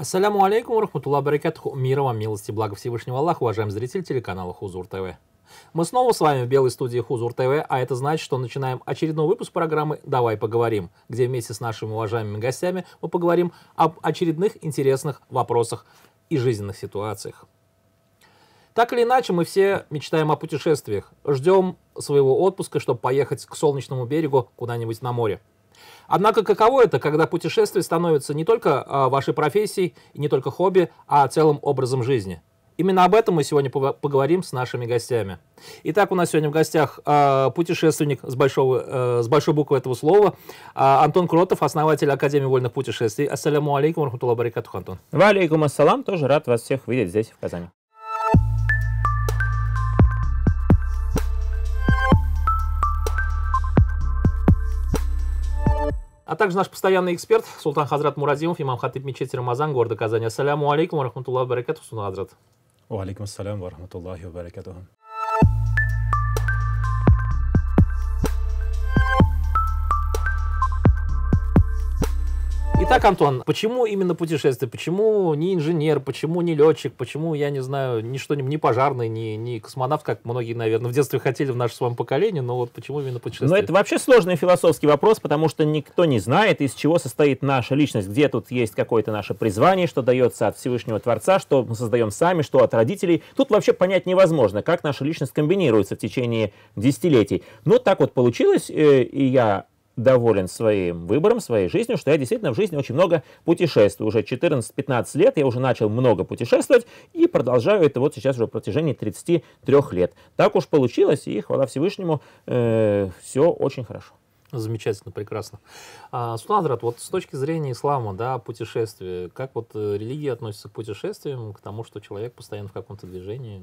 Ассаляму алейкум, рахматулла, баракатуху, мира вам, милости, блага Всевышнего Аллаха, уважаемый зритель телеканала Хузур ТВ. Мы снова с вами в белой студии Хузур ТВ, а это значит, что начинаем очередной выпуск программы «Давай поговорим», где вместе с нашими уважаемыми гостями мы поговорим об очередных интересных вопросах и жизненных ситуациях. Так или иначе, мы все мечтаем о путешествиях, ждем своего отпуска, чтобы поехать к солнечному берегу куда-нибудь на море – Однако каково это, когда путешествие становится не только а, вашей профессией, не только хобби, а целым образом жизни? Именно об этом мы сегодня поговорим с нашими гостями. Итак, у нас сегодня в гостях э, путешественник с, большого, э, с большой буквы этого слова э, Антон Кротов, основатель Академии вольных путешествий. Ассаляму алейкум, рахматулла барикатух, Антон. Ва алейкум ассалам, тоже рад вас всех видеть здесь, в Казани. А также наш постоянный эксперт Султан Хазрат Муразимов, имам хатиб мечети Рамазан, города Казани. Ассаляму алейкум, рахматуллах, баракату, Султан Хазрат. Валейкум ассалям, варахматуллахи, баракатуху. Итак, Антон, почему именно путешествие? Почему не инженер? Почему не летчик? Почему, я не знаю, ни что не пожарный, ни, не космонавт, как многие, наверное, в детстве хотели в наше с вами поколение, но вот почему именно путешествие? Ну, это вообще сложный философский вопрос, потому что никто не знает, из чего состоит наша личность, где тут есть какое-то наше призвание, что дается от Всевышнего Творца, что мы создаем сами, что от родителей. Тут вообще понять невозможно, как наша личность комбинируется в течение десятилетий. Но ну, так вот получилось, э, и я доволен своим выбором, своей жизнью, что я действительно в жизни очень много путешествую. Уже 14-15 лет я уже начал много путешествовать и продолжаю это вот сейчас уже в протяжении 33 лет. Так уж получилось, и хвала Всевышнему, э, все очень хорошо. Замечательно, прекрасно. А, Суназрат, вот с точки зрения ислама, да, путешествия, как вот э, религия относится к путешествиям, к тому, что человек постоянно в каком-то движении,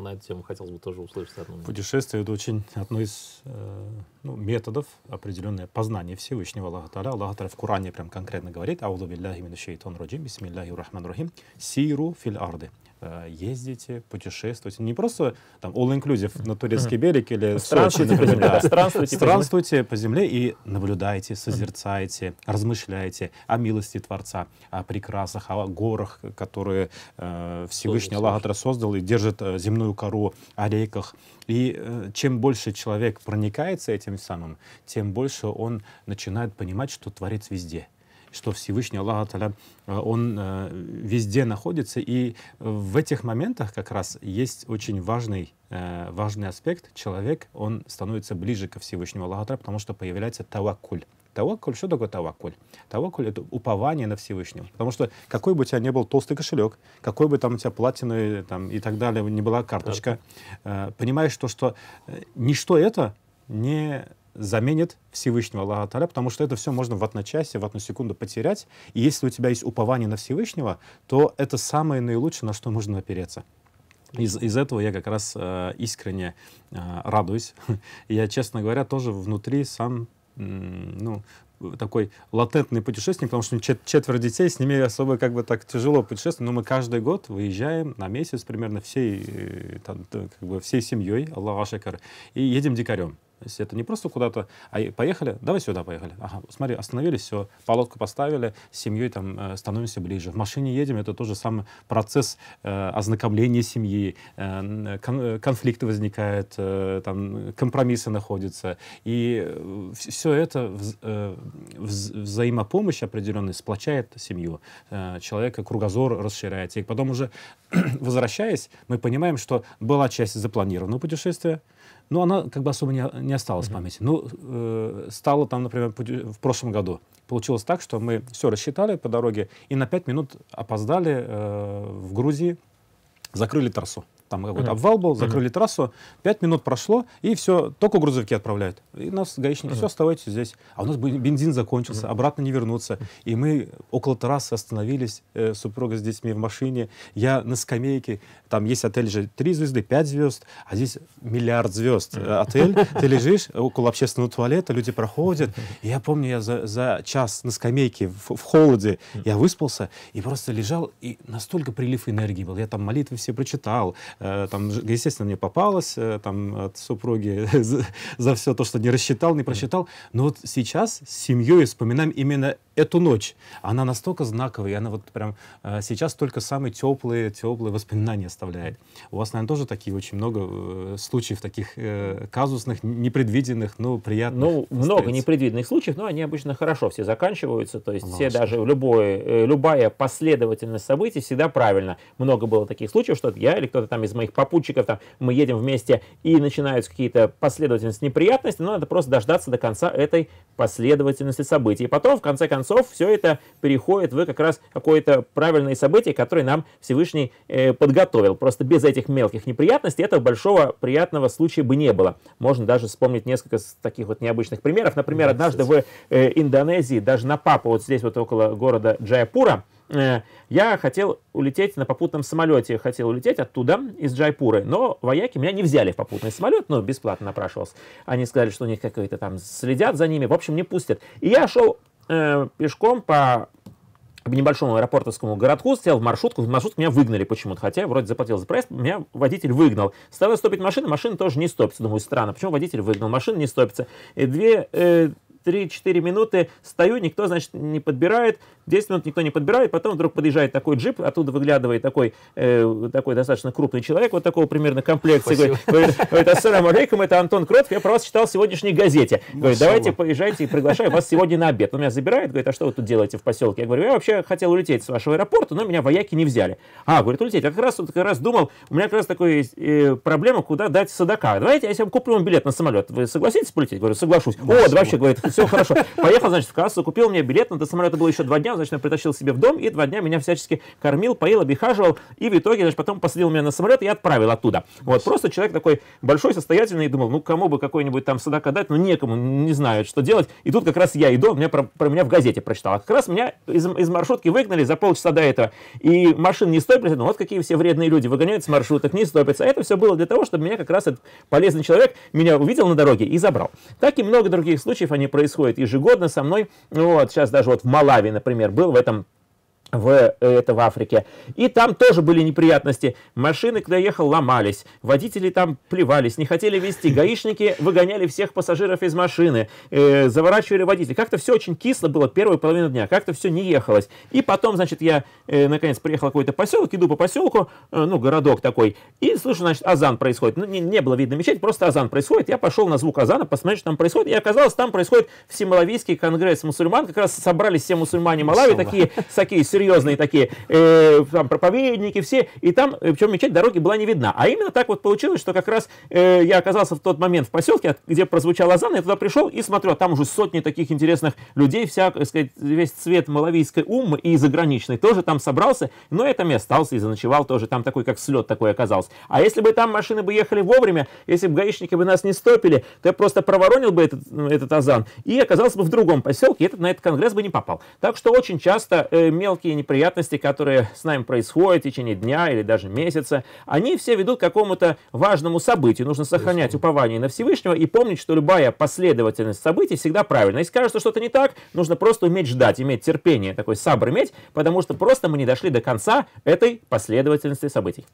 на эту тему хотелось бы тоже услышать. Одну. Путешествие — это очень одно из э, ну, методов определенное познание Всевышнего Аллаха Таля. Аллах Таля в Коране прям конкретно говорит «Аулу биллахи мин шейтон раджим, бисмиллахи рахман рахим, сиру фил арды». Э, ездите, путешествуйте. Не просто там all-inclusive на турецкий берег или странствуйте Сочи, по земле. Да, странствуйте, странствуйте по земле и наблюдайте, созерцайте, размышляйте о милости Творца, о прекрасах, о горах, которые э, Всевышний Аллах создал и держит э, земную кору, о реках. И э, чем больше человек проникается этим самым, тем больше он начинает понимать, что творец везде — что Всевышний Аллах, э, Он э, везде находится. И в этих моментах как раз есть очень важный э, важный аспект. Человек, он становится ближе ко Всевышнему Аллаху, потому что появляется тавакуль. Тавакуль, что такое тавакуль? Тавакуль — это упование на Всевышнего. Потому что какой бы у тебя ни был толстый кошелек, какой бы там у тебя платиновый там, и так далее не была карточка, так. понимаешь то, что ничто это не заменит Всевышнего Аллаха Таля, потому что это все можно в одночасье, в одну секунду потерять. И если у тебя есть упование на Всевышнего, то это самое наилучшее, на что можно опереться. Из, из этого я как раз э, искренне э, радуюсь. Я, честно говоря, тоже внутри сам ну, такой латентный путешественник, потому что чет четверо детей, с ними особо как бы так тяжело путешествовать, но мы каждый год выезжаем на месяц примерно всей, э, там, как бы всей семьей, Аллах Ашакар, и едем дикарем если это не просто куда-то, а поехали, давай сюда поехали. Ага, смотри, остановились, все, полотку поставили, с семьей там э, становимся ближе. В машине едем, это тоже самый процесс э, ознакомления семьи, э, э кон э, конфликты возникают, э, там компромиссы находятся. И э, все это вз вз взаимопомощь определенная сплочает семью. Э, человека кругозор расширяется. И потом уже, возвращаясь, мы понимаем, что была часть запланированного путешествия, но ну, она как бы особо не, не осталась mm-hmm. в памяти. Ну, э, стало там, например, в прошлом году. Получилось так, что мы все рассчитали по дороге и на 5 минут опоздали э, в Грузии, закрыли трассу там вот обвал был, закрыли трассу, пять минут прошло, и все, только грузовики отправляют. И нас гаишники, все, оставайтесь здесь. А у нас бензин закончился, обратно не вернуться. И мы около трассы остановились, э, супруга с детьми в машине, я на скамейке, там есть отель же три звезды, пять звезд, а здесь миллиард звезд отель, ты лежишь около общественного туалета, люди проходят. И я помню, я за, за час на скамейке в, в холоде, я выспался и просто лежал, и настолько прилив энергии был. Я там молитвы все прочитал, Э, там, естественно, мне попалось э, там, от супруги за все то, что не рассчитал, не просчитал. Но вот сейчас с семьей вспоминаем именно эту ночь. Она настолько знаковая, она вот прям э, сейчас только самые теплые, теплые воспоминания оставляет. У вас, наверное, тоже такие очень много случаев таких казусных, непредвиденных, но приятных. Ну, много непредвиденных случаев, но они обычно хорошо все заканчиваются. То есть Ласко. все даже любое, любая последовательность событий всегда правильно. Много было таких случаев, что я или кто-то там там из моих попутчиков, там мы едем вместе, и начинаются какие-то последовательности неприятностей, но надо просто дождаться до конца этой последовательности событий. И потом, в конце концов, все это переходит в как раз какое-то правильное событие, которое нам Всевышний э, подготовил. Просто без этих мелких неприятностей этого большого приятного случая бы не было. Можно даже вспомнить несколько таких вот необычных примеров. Например, однажды в э, Индонезии, даже на Папу, вот здесь вот около города Джайпура, Э, я хотел улететь на попутном самолете, хотел улететь оттуда, из Джайпуры, но вояки меня не взяли в попутный самолет, ну, бесплатно напрашивался. Они сказали, что у них какие-то там следят за ними, в общем, не пустят. И я шел э, пешком по небольшому аэропортовскому городку, сел в маршрутку, в маршрутку меня выгнали почему-то, хотя я вроде заплатил за проезд, меня водитель выгнал. Стала стопить машина, машина тоже не стопится. Думаю, странно, почему водитель выгнал, машина не стопится. И две, э, 3-4 минуты стою, никто, значит, не подбирает, 10 минут никто не подбирает, потом вдруг подъезжает такой джип, оттуда выглядывает такой, э, такой достаточно крупный человек, вот такого примерно комплекции, говорит, говорит, ассаламу алейкум, это Антон Кротов, я про вас читал в сегодняшней газете. Ну, говорит, давайте поезжайте и приглашаю вас сегодня на обед. Он меня забирает, говорит, а что вы тут делаете в поселке? Я говорю, я вообще хотел улететь с вашего аэропорта, но меня вояки не взяли. А, говорит, улететь. Я как раз, как раз думал, у меня как раз такая э, проблема, куда дать садака. Давайте я себе куплю вам билет на самолет. Вы согласитесь полететь? Говорю, соглашусь. О, да вообще, говорит, все хорошо. Поехал, значит, в кассу, купил мне билет, но до самолета было еще два дня, значит, я притащил себе в дом, и два дня меня всячески кормил, поил, обихаживал, и в итоге, значит, потом посадил меня на самолет и отправил оттуда. Вот, просто человек такой большой, состоятельный, и думал, ну, кому бы какой-нибудь там садака дать, ну, некому, не знаю, что делать. И тут как раз я иду, меня про, про меня в газете прочитал. А как раз меня из, из маршрутки выгнали за полчаса до этого, и машин не стопится, ну, вот какие все вредные люди, выгоняют с маршруток, не стопятся. А это все было для того, чтобы меня как раз этот полезный человек меня увидел на дороге и забрал. Так и много других случаев они происходят происходит ежегодно со мной. Ну, вот сейчас даже вот в Малави, например, был в этом в, э, это в Африке. И там тоже были неприятности. Машины, когда ехал, ломались. Водители там плевались, не хотели вести. Гаишники выгоняли всех пассажиров из машины, э, заворачивали водителей. Как-то все очень кисло было первую половину дня, как-то все не ехалось. И потом, значит, я, э, наконец, приехал в какой-то поселок, иду по поселку, э, ну, городок такой, и слышу, значит, азан происходит. Ну, не, не было видно мечеть, просто азан происходит. Я пошел на звук азана, посмотреть, что там происходит. И оказалось, там происходит Всемалавийский конгресс мусульман. Как раз собрались все мусульмане Малави, такие, такие серьезные серьезные такие, э, там проповедники все, и там, э, причем мечеть дороги была не видна. А именно так вот получилось, что как раз э, я оказался в тот момент в поселке, где прозвучал азан, я туда пришел и смотрю, а там уже сотни таких интересных людей, вся, так сказать, весь цвет малавийской уммы и заграничной тоже там собрался, но это место остался и заночевал тоже, там такой как слет такой оказался. А если бы там машины бы ехали вовремя, если бы гаишники бы нас не стопили, то я просто проворонил бы этот, этот азан и оказался бы в другом поселке, и этот на этот конгресс бы не попал. Так что очень часто э, мелкие всякие неприятности, которые с нами происходят в течение дня или даже месяца, они все ведут к какому-то важному событию. Нужно сохранять упование на Всевышнего и помнить, что любая последовательность событий всегда правильна. Если кажется что-то не так, нужно просто уметь ждать, иметь терпение, такой сабр иметь, потому что просто мы не дошли до конца этой последовательности событий.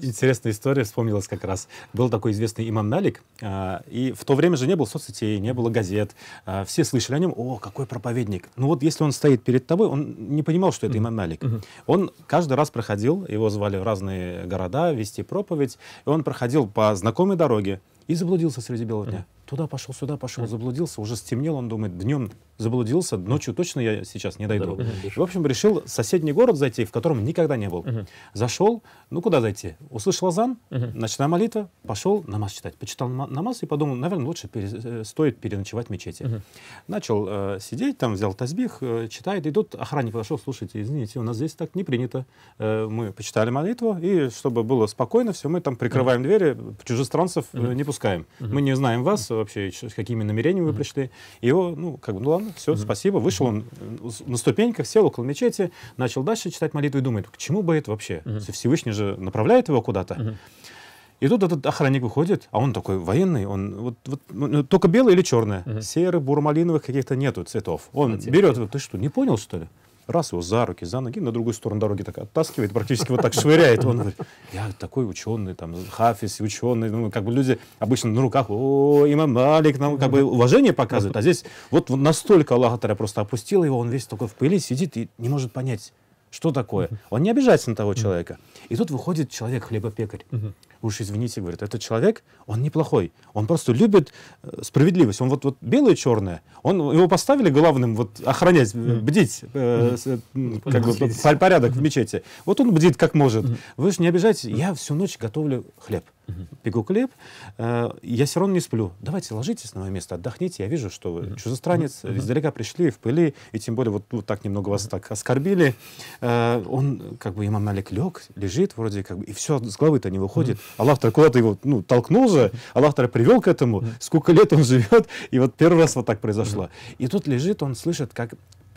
Интересная история вспомнилась как раз. Был такой известный имам Налик, а, и в то время же не было соцсетей, не было газет. А, все слышали о нем, о, какой проповедник. Ну вот если он стоит перед тобой, он не понимал, что это Имам Малик. Угу. Он каждый раз проходил, его звали в разные города вести проповедь, и он проходил по знакомой дороге и заблудился среди белого дня. Угу. Туда пошел, сюда пошел, заблудился, уже стемнело, он думает, днем заблудился, ночью точно я сейчас не дойду. Да, в общем, решил соседний город зайти, в котором никогда не был. Зашел, ну куда зайти? Услышал азан, угу. ночная молитва, пошел намаз читать. Почитал намаз и подумал, наверное, лучше пере... Э, стоит переночевать в мечети. Начал э, сидеть, там взял тазбих, э, читает, и тут охранник подошел, слушайте, извините, у нас здесь так не принято. Э, мы почитали молитву, и чтобы было спокойно все, мы там прикрываем двери, чужестранцев угу. не пускаем. Мы не знаем вас вообще, с какими намерениями вы пришли. Его, ну, как бы, ну ладно, все, спасибо. Вышел он э, на ступеньках, сел около мечети, начал дальше читать молитву и думает, к чему бы это вообще? Всевышний же направляет его куда-то. И тут этот охранник выходит, а он такой военный, он вот, вот ну, ну, только белое или черное, угу. серых, бурмалиновых каких-то нету цветов. Он а берет, ты что, не понял что ли? раз его за руки, за ноги, на другую сторону дороги так оттаскивает, практически вот так швыряет. Он говорит, я такой ученый, там, Хафис, ученый. Ну, как бы люди обычно на руках, о, имам Малик, нам как бы уважение показывают. А здесь вот настолько Аллах просто опустил его, он весь такой в пыли сидит и не может понять, что такое? Он не обижается на того человека. И тут выходит человек-хлебопекарь уж извините, говорит, этот человек, он неплохой, он просто любит э, справедливость, он вот, вот белое и черное, он, его поставили главным вот охранять, э, бдить, э, э, как бы, порядок в мечети. Вот он бдит как может. Вы же не обижайтесь, я всю ночь готовлю хлеб угу. пеку хлеб, э, я все равно не сплю. Давайте ложитесь на мое место, отдохните, я вижу, что вы чужестранец, издалека пришли, в пыли, и тем более вот, вот так немного вас так оскорбили. Э, он, как бы, имам Малик лег, лежит вроде как бы, и все с головы-то не выходит. Угу. Аллах куда-то его, ну, толкнул же, Аллах привел к этому, сколько лет он живет, и вот первый раз вот так произошло. И тут лежит, он слышит, как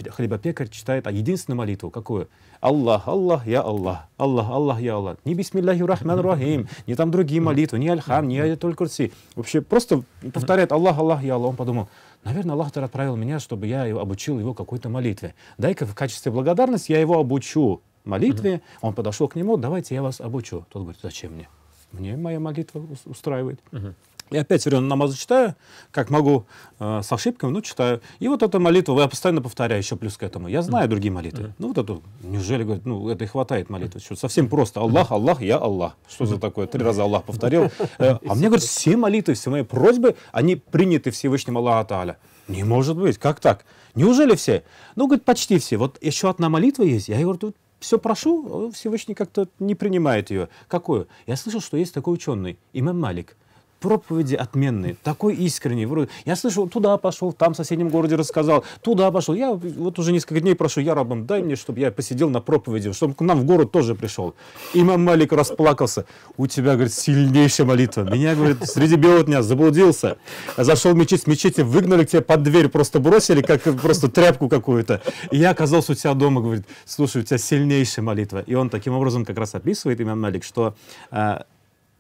хлебопекарь читает а единственную молитву. Какую? Аллах, Аллах, я Аллах, Аллах, Аллах, я Аллах. Не бисмилляхи рахман рахим, не там другие молитвы, не альхам, не аятуль курси. Вообще просто повторяет Аллах, Аллах, я Аллах. Он подумал, наверное, Аллах отправил меня, чтобы я обучил его какой-то молитве. Дай-ка в качестве благодарности я его обучу молитве. Он подошел к нему, давайте я вас обучу. Тот говорит, зачем мне? Мне моя молитва устраивает. Я опять время намазы читаю, как могу, э, с ошибками, ну, читаю. И вот эта молитва, я постоянно повторяю еще плюс к этому. Я знаю другие молитвы. Ну, вот эту, неужели, говорит, ну, это и хватает молитвы. Что совсем просто. Аллах, Аллах, я Аллах. Что за такое? Три раза Аллах повторил. Э, а мне, говорит, все молитвы, все мои просьбы, они приняты Всевышним Аллаха Тааля. Не может быть, как так? Неужели все? Ну, говорит, почти все. Вот еще одна молитва есть. Я говорю, тут все прошу, а Всевышний как-то не принимает ее. Какую? Я слышал, что есть такой ученый, имам Малик проповеди отменные, такой искренний. Я слышал, туда пошел, там в соседнем городе рассказал, туда пошел. Я вот уже несколько дней прошу, я рабом, дай мне, чтобы я посидел на проповеди, чтобы к нам в город тоже пришел. Имам Малик расплакался. У тебя, говорит, сильнейшая молитва. Меня, говорит, среди белого дня заблудился. Зашел в мечеть, в мечети выгнали к тебе под дверь, просто бросили, как просто тряпку какую-то. И я оказался у тебя дома, говорит, слушай, у тебя сильнейшая молитва. И он таким образом как раз описывает имам Малик, что а,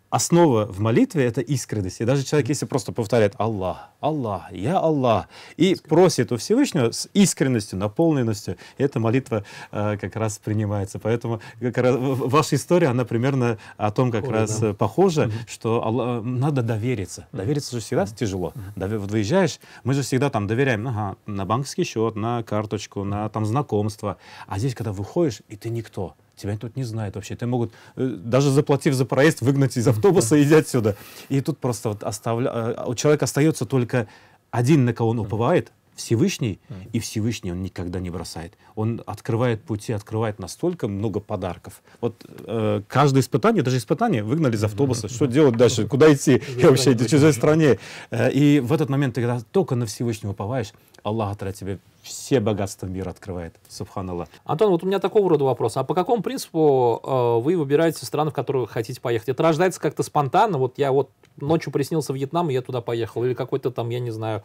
основа в молитве — это искренность. И даже человек, если просто повторяет «Аллах, Аллах, я Аллах», и просит у Всевышнего с искренностью, наполненностью, эта молитва э, как раз принимается. Поэтому как раз, ваша история, она примерно о том как Похоже, раз да. Э, похожа, mm -hmm. что Аллах, э, надо довериться. Довериться же всегда mm -hmm. тяжело. Mm -hmm. Вот выезжаешь, мы же всегда там доверяем ага, на банковский счет, на карточку, на там знакомство. А здесь, когда выходишь, и ты никто — тебя тут не знают вообще. Ты могут, э, даже заплатив за проезд, выгнать из автобуса и иди отсюда. И тут просто вот оставля... Э, у человека остается только один, на кого он уповает, Всевышний, и Всевышний он никогда не бросает. Он открывает пути, открывает настолько много подарков. Вот э, каждое испытание, даже испытание, выгнали из автобуса, что делать дальше, куда идти, я вообще в чужой стране. Э, и в этот момент, когда только на Всевышнего уповаешь, Аллах Аталя тебе все богатства мира открывает. Субханаллах. Антон, вот у меня такого рода вопрос. А по какому принципу э, вы выбираете страны, в которые хотите поехать? Это рождается как-то спонтанно? Вот я вот ночью приснился в Вьетнам, и я туда поехал. Или какой-то там, я не знаю,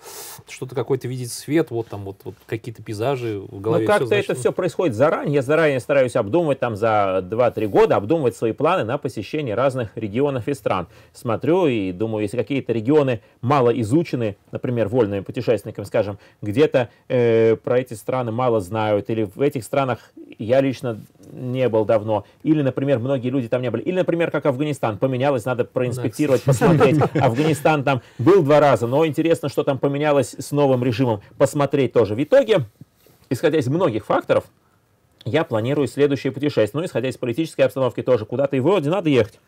что-то какой-то видеть свет, вот там вот, вот какие-то пейзажи в ну, голове. Ну, как-то значит... это все происходит заранее. Я заранее стараюсь обдумывать там за 2-3 года, обдумывать свои планы на посещение разных регионов и стран. Смотрю и думаю, если какие-то регионы мало изучены, например, вольными путешественниками, скажем, где-то э, про эти страны мало знают, или в этих странах я лично не был давно, или, например, многие люди там не были, или, например, как Афганистан, поменялось, надо проинспектировать, посмотреть. Афганистан там был два раза, но интересно, что там поменялось с новым режимом, посмотреть тоже. В итоге, исходя из многих факторов, я планирую следующее путешествие. Ну, исходя из политической обстановки тоже, куда-то и вроде надо ехать.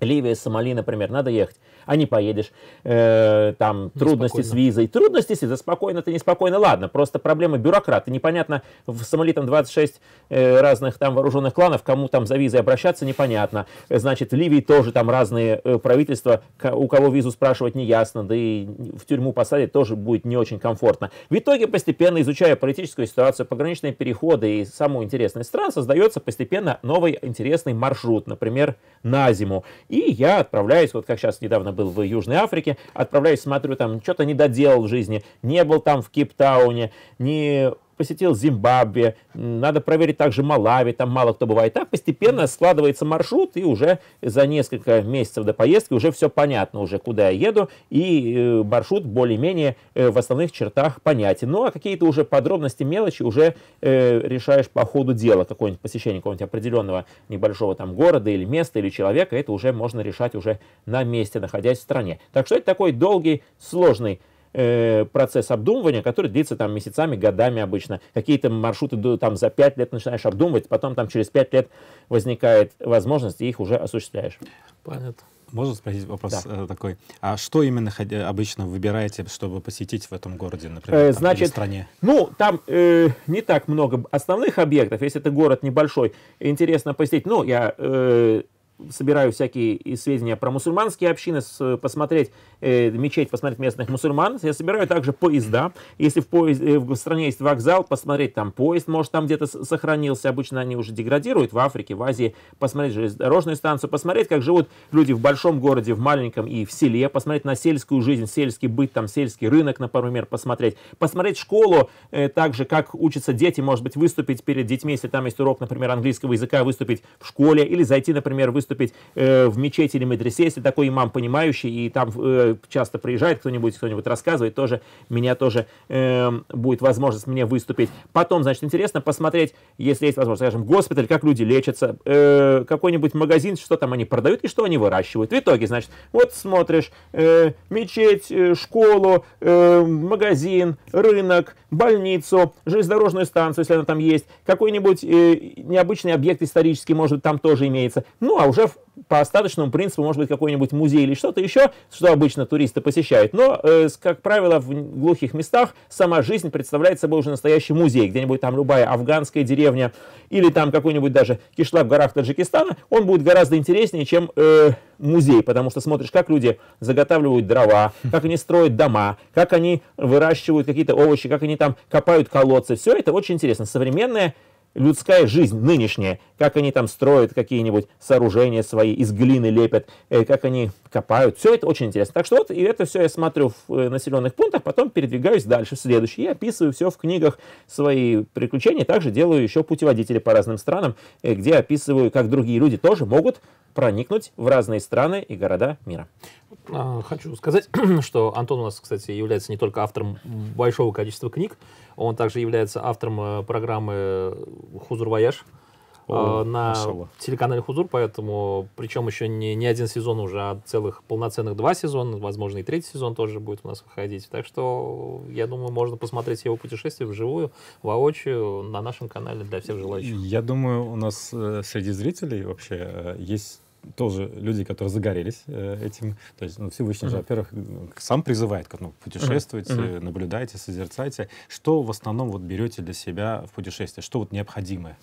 Ливия, Сомали, например, надо ехать а не поедешь. Э, там не трудности с визой. Трудности с визой, спокойно ты, неспокойно, ладно. Просто проблемы бюрократы, Непонятно, в Сомали там 26 э, разных там вооруженных кланов, кому там за визой обращаться, непонятно. Значит, в Ливии тоже там разные э, правительства, у кого визу спрашивать неясно, да и в тюрьму посадить тоже будет не очень комфортно. В итоге, постепенно изучая политическую ситуацию, пограничные переходы и самую интересную страну создается постепенно новый интересный маршрут, например, на зиму. И я отправляюсь, вот как сейчас недавно был в Южной Африке, отправляюсь, смотрю, там что-то не доделал в жизни, не был там в Кейптауне, не посетил Зимбабве, надо проверить также Малави, там мало кто бывает. Так постепенно складывается маршрут, и уже за несколько месяцев до поездки уже все понятно, уже куда я еду, и э, маршрут более-менее э, в основных чертах понятен. Ну, а какие-то уже подробности, мелочи уже э, решаешь по ходу дела, какое-нибудь посещение какого-нибудь определенного небольшого там города или места, или человека, это уже можно решать уже на месте, находясь в стране. Так что это такой долгий, сложный Э, процесс обдумывания, который длится там месяцами, годами обычно. Какие-то маршруты там за пять лет начинаешь обдумывать, потом там через пять лет возникает возможность, и их уже осуществляешь. Понятно. Можно спросить вопрос да. Э, такой? А что именно обычно выбираете, чтобы посетить в этом городе, например, э, значит, там, или стране? Ну, там э, не так много основных объектов. Если это город небольшой, интересно посетить. Ну, я э, собираю всякие сведения про мусульманские общины, э, посмотреть э, мечеть, посмотреть местных мусульман. Я собираю также поезда. Если в, поезд, э, в стране есть вокзал, посмотреть там поезд, может, там где-то сохранился. Обычно они уже деградируют в Африке, в Азии. Посмотреть железнодорожную станцию, посмотреть, как живут люди в большом городе, в маленьком и в селе. Посмотреть на сельскую жизнь, сельский быт, там сельский рынок, например, посмотреть. Посмотреть школу, э, также как учатся дети, может быть, выступить перед детьми, если там есть урок, например, английского языка, выступить в школе или зайти, например, выступить выступить э, в мечети или медресе, если такой имам понимающий, и там э, часто приезжает кто-нибудь, кто-нибудь рассказывает, тоже меня тоже э, будет возможность мне выступить. Потом, значит, интересно посмотреть, если есть возможность, скажем, госпиталь, как люди лечатся, э, какой-нибудь магазин, что там они продают и что они выращивают. В итоге, значит, вот смотришь э, мечеть, э, школу, э, магазин, рынок, больницу, железнодорожную станцию, если она там есть, какой-нибудь э, необычный объект исторический, может, там тоже имеется. Ну, а уже уже по остаточному принципу может быть какой-нибудь музей или что-то еще, что обычно туристы посещают. Но, э, как правило, в глухих местах сама жизнь представляет собой уже настоящий музей. Где-нибудь там любая афганская деревня или там какой-нибудь даже кишлак в горах Таджикистана, он будет гораздо интереснее, чем э, музей, потому что смотришь, как люди заготавливают дрова, как они строят дома, как они выращивают какие-то овощи, как они там копают колодцы. Все это очень интересно. Современная людская жизнь нынешняя, как они там строят какие-нибудь сооружения свои, из глины лепят, э, как они копают. Все это очень интересно. Так что вот, и это все я смотрю в э, населенных пунктах, потом передвигаюсь дальше, в следующий. Я описываю все в книгах свои приключения. Также делаю еще путеводители по разным странам, э, где описываю, как другие люди тоже могут проникнуть в разные страны и города мира. А, хочу сказать, что Антон у нас, кстати, является не только автором большого количества книг, он также является автором э, программы Хузур «Хузурвояж», о, э, на масала. телеканале Хузур, поэтому, причем еще не, не один сезон уже, а целых полноценных два сезона, возможно, и третий сезон тоже будет у нас выходить. Так что, я думаю, можно посмотреть его путешествие вживую, воочию, на нашем канале для всех желающих. Я думаю, у нас э, среди зрителей вообще э, есть тоже люди, которые загорелись э, этим. То есть ну, Всевышний mm-hmm. же, во-первых, сам призывает, как ну, путешествуйте, mm-hmm. наблюдайте, созерцайте. Что в основном вот берете для себя в путешествие? Что вот необходимое?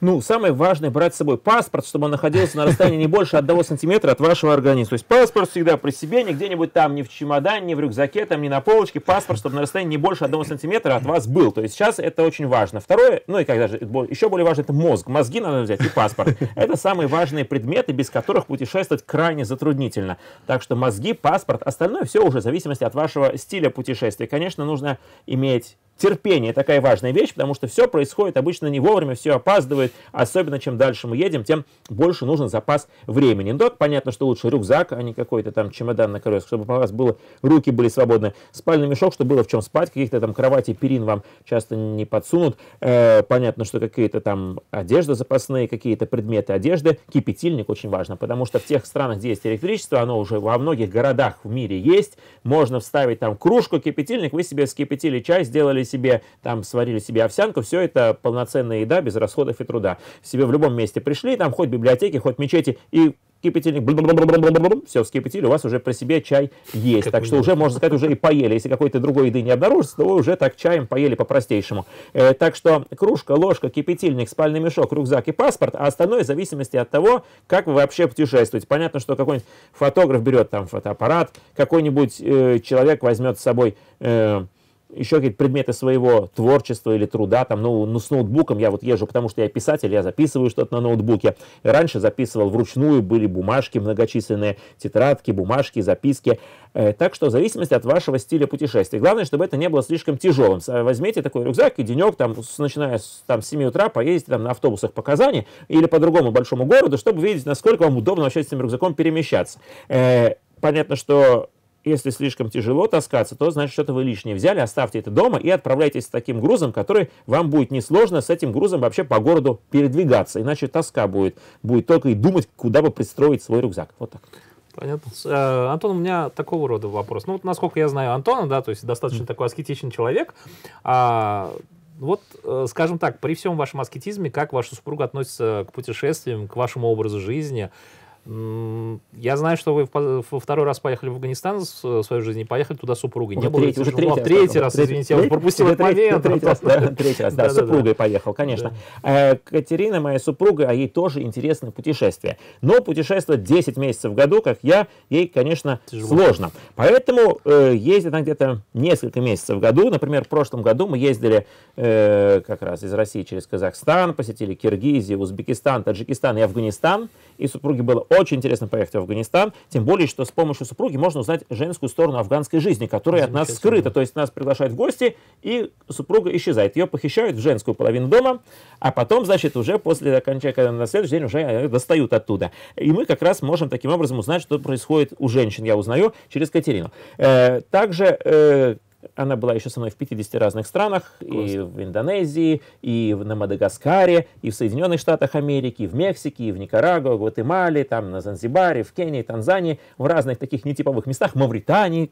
Ну, самое важное брать с собой паспорт, чтобы он находился на расстоянии не больше одного сантиметра от вашего организма. То есть паспорт всегда при себе, не где-нибудь там, ни в чемодане, ни в рюкзаке, там, ни на полочке. Паспорт, чтобы на расстоянии не больше одного сантиметра от вас был. То есть сейчас это очень важно. Второе, ну и как даже еще более важно, это мозг. Мозги надо взять и паспорт. Это самые важные предметы, без которых путешествовать крайне затруднительно. Так что мозги, паспорт, остальное все уже в зависимости от вашего стиля путешествия. Конечно, нужно иметь терпение такая важная вещь, потому что все происходит обычно не вовремя, все опаздывает, особенно чем дальше мы едем, тем больше нужен запас времени. Ну, так понятно, что лучше рюкзак, а не какой-то там чемодан на колесах, чтобы у вас было, руки были свободны, спальный мешок, чтобы было в чем спать, каких-то там кровати, перин вам часто не подсунут, э, понятно, что какие-то там одежда запасные, какие-то предметы одежды, кипятильник очень важно, потому что в тех странах, где есть электричество, оно уже во многих городах в мире есть, можно вставить там кружку, кипятильник, вы себе скипятили чай, сделали себе, там сварили себе овсянку, все это полноценная еда без расходов и труда. Себе в любом месте пришли, там хоть библиотеке, хоть мечети, и кипятильник, бл -бл -бл все, вскипятили, у вас уже при себе чай есть. Как так что уже, можно сказать, уже и поели. Если какой-то другой еды не обнаружится, то вы уже так чаем поели по-простейшему. Э, так что кружка, ложка, кипятильник, спальный мешок, рюкзак и паспорт, а остальное в зависимости от того, как вы вообще путешествуете. Понятно, что какой-нибудь фотограф берет там фотоаппарат, какой-нибудь э, человек возьмет с собой... Э, еще какие-то предметы своего творчества или труда, там, ну, ну, с ноутбуком я вот езжу, потому что я писатель, я записываю что-то на ноутбуке. Раньше записывал вручную, были бумажки многочисленные, тетрадки, бумажки, записки. Э, так что в зависимости от вашего стиля путешествий. Главное, чтобы это не было слишком тяжелым. Возьмите такой рюкзак и денек, там, начиная с, там, с 7 утра, поедете там, на автобусах по Казани или по другому большому городу, чтобы видеть, насколько вам удобно вообще с этим рюкзаком перемещаться. Э, понятно, что если слишком тяжело таскаться, то значит что-то вы лишнее взяли, оставьте это дома и отправляйтесь с таким грузом, который вам будет несложно с этим грузом вообще по городу передвигаться. Иначе тоска будет. Будет только и думать, куда бы пристроить свой рюкзак. Вот так. Понятно. Э, Антон, у меня такого рода вопрос. Ну, вот насколько я знаю Антона, да, то есть достаточно такой аскетичный человек. А, вот, э, скажем так, при всем вашем аскетизме, как ваша супруга относится к путешествиям, к вашему образу жизни? Я знаю, что вы во второй раз поехали в Афганистан в своей жизни, поехали туда с супругой. Уже не третий, уже третий, раз, третий раз, раз извините, третий, я пропустил этот момент. Третий раз, да, третий раз, да, да, да, супругой да. поехал, конечно. Да. Катерина, моя супруга, а ей тоже интересно путешествие. Но путешествовать 10 месяцев в году, как я, ей, конечно, Тяжело. сложно. Поэтому э, ездит она где-то несколько месяцев в году. Например, в прошлом году мы ездили э, как раз из России через Казахстан, посетили Киргизию, Узбекистан, Таджикистан и Афганистан. И супруге было очень интересно поехать в Афганистан, тем более, что с помощью супруги можно узнать женскую сторону афганской жизни, которая от нас скрыта. То есть нас приглашают в гости, и супруга исчезает. Ее похищают в женскую половину дома, а потом, значит, уже после окончания, на следующий день уже достают оттуда. И мы как раз можем таким образом узнать, что происходит у женщин. Я узнаю через Катерину. Э, также э, она была еще со мной в 50 разных странах, Класс. и в Индонезии, и на Мадагаскаре, и в Соединенных Штатах Америки, и в Мексике, и в Никарагуа, в Гватемале, там на Занзибаре, в Кении, Танзании, в разных таких нетиповых местах, Мавритании.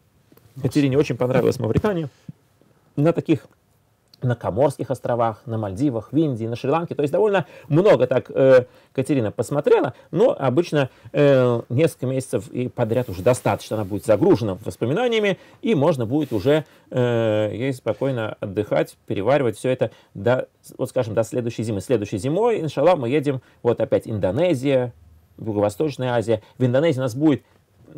Катерине очень понравилась Мавритания. На таких на Коморских островах, на Мальдивах, в Индии, на Шри-Ланке. То есть довольно много так э, Катерина посмотрела, но обычно э, несколько месяцев и подряд уже достаточно. Она будет загружена воспоминаниями, и можно будет уже э, ей спокойно отдыхать, переваривать все это до, вот скажем, до следующей зимы. Следующей зимой, иншалла, мы едем вот опять Индонезия, Юго-Восточная Азия. В Индонезии у нас будет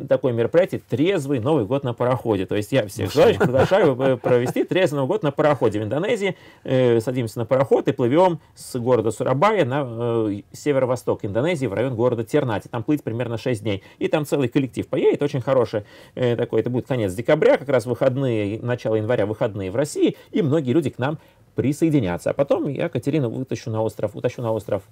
такое мероприятие «Трезвый Новый год на пароходе». То есть я всех ну желающих приглашаю э, провести трезвый Новый год на пароходе в Индонезии. Э, садимся на пароход и плывем с города Сурабая на э, северо-восток Индонезии в район города Тернати. Там плыть примерно 6 дней. И там целый коллектив поедет. Очень хороший такой. Это будет конец декабря, как раз выходные, начало января выходные в России. И многие люди к нам присоединятся. А потом я Катерину вытащу на остров, утащу на остров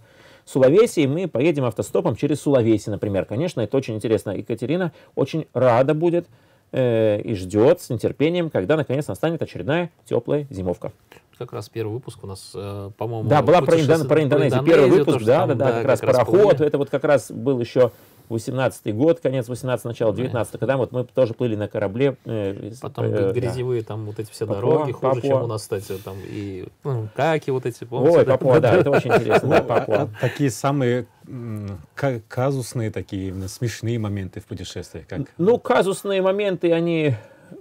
Сулавесии, мы поедем автостопом через Сулавеси, например. Конечно, это очень интересно. Екатерина очень рада будет э, и ждет с нетерпением, когда наконец настанет очередная теплая зимовка как раз первый выпуск у нас, э, по-моему, да, была про, Индон, про Индонезию. Индонезию. Первый выпуск, то, да, там, да, да, как, как раз, пароход. Это вот как раз был еще 18 год, конец 18 начало 19 когда вот мы тоже плыли на корабле. Э, Потом э, грязевые да. там вот эти все Папуа, дороги, хуже, Папуа. чем у нас, кстати, там и ну, каки вот эти, помните? Ой, Папуа, да, это очень интересно, ну, а Такие самые казусные такие смешные моменты в путешествии как? Ну, казусные моменты, они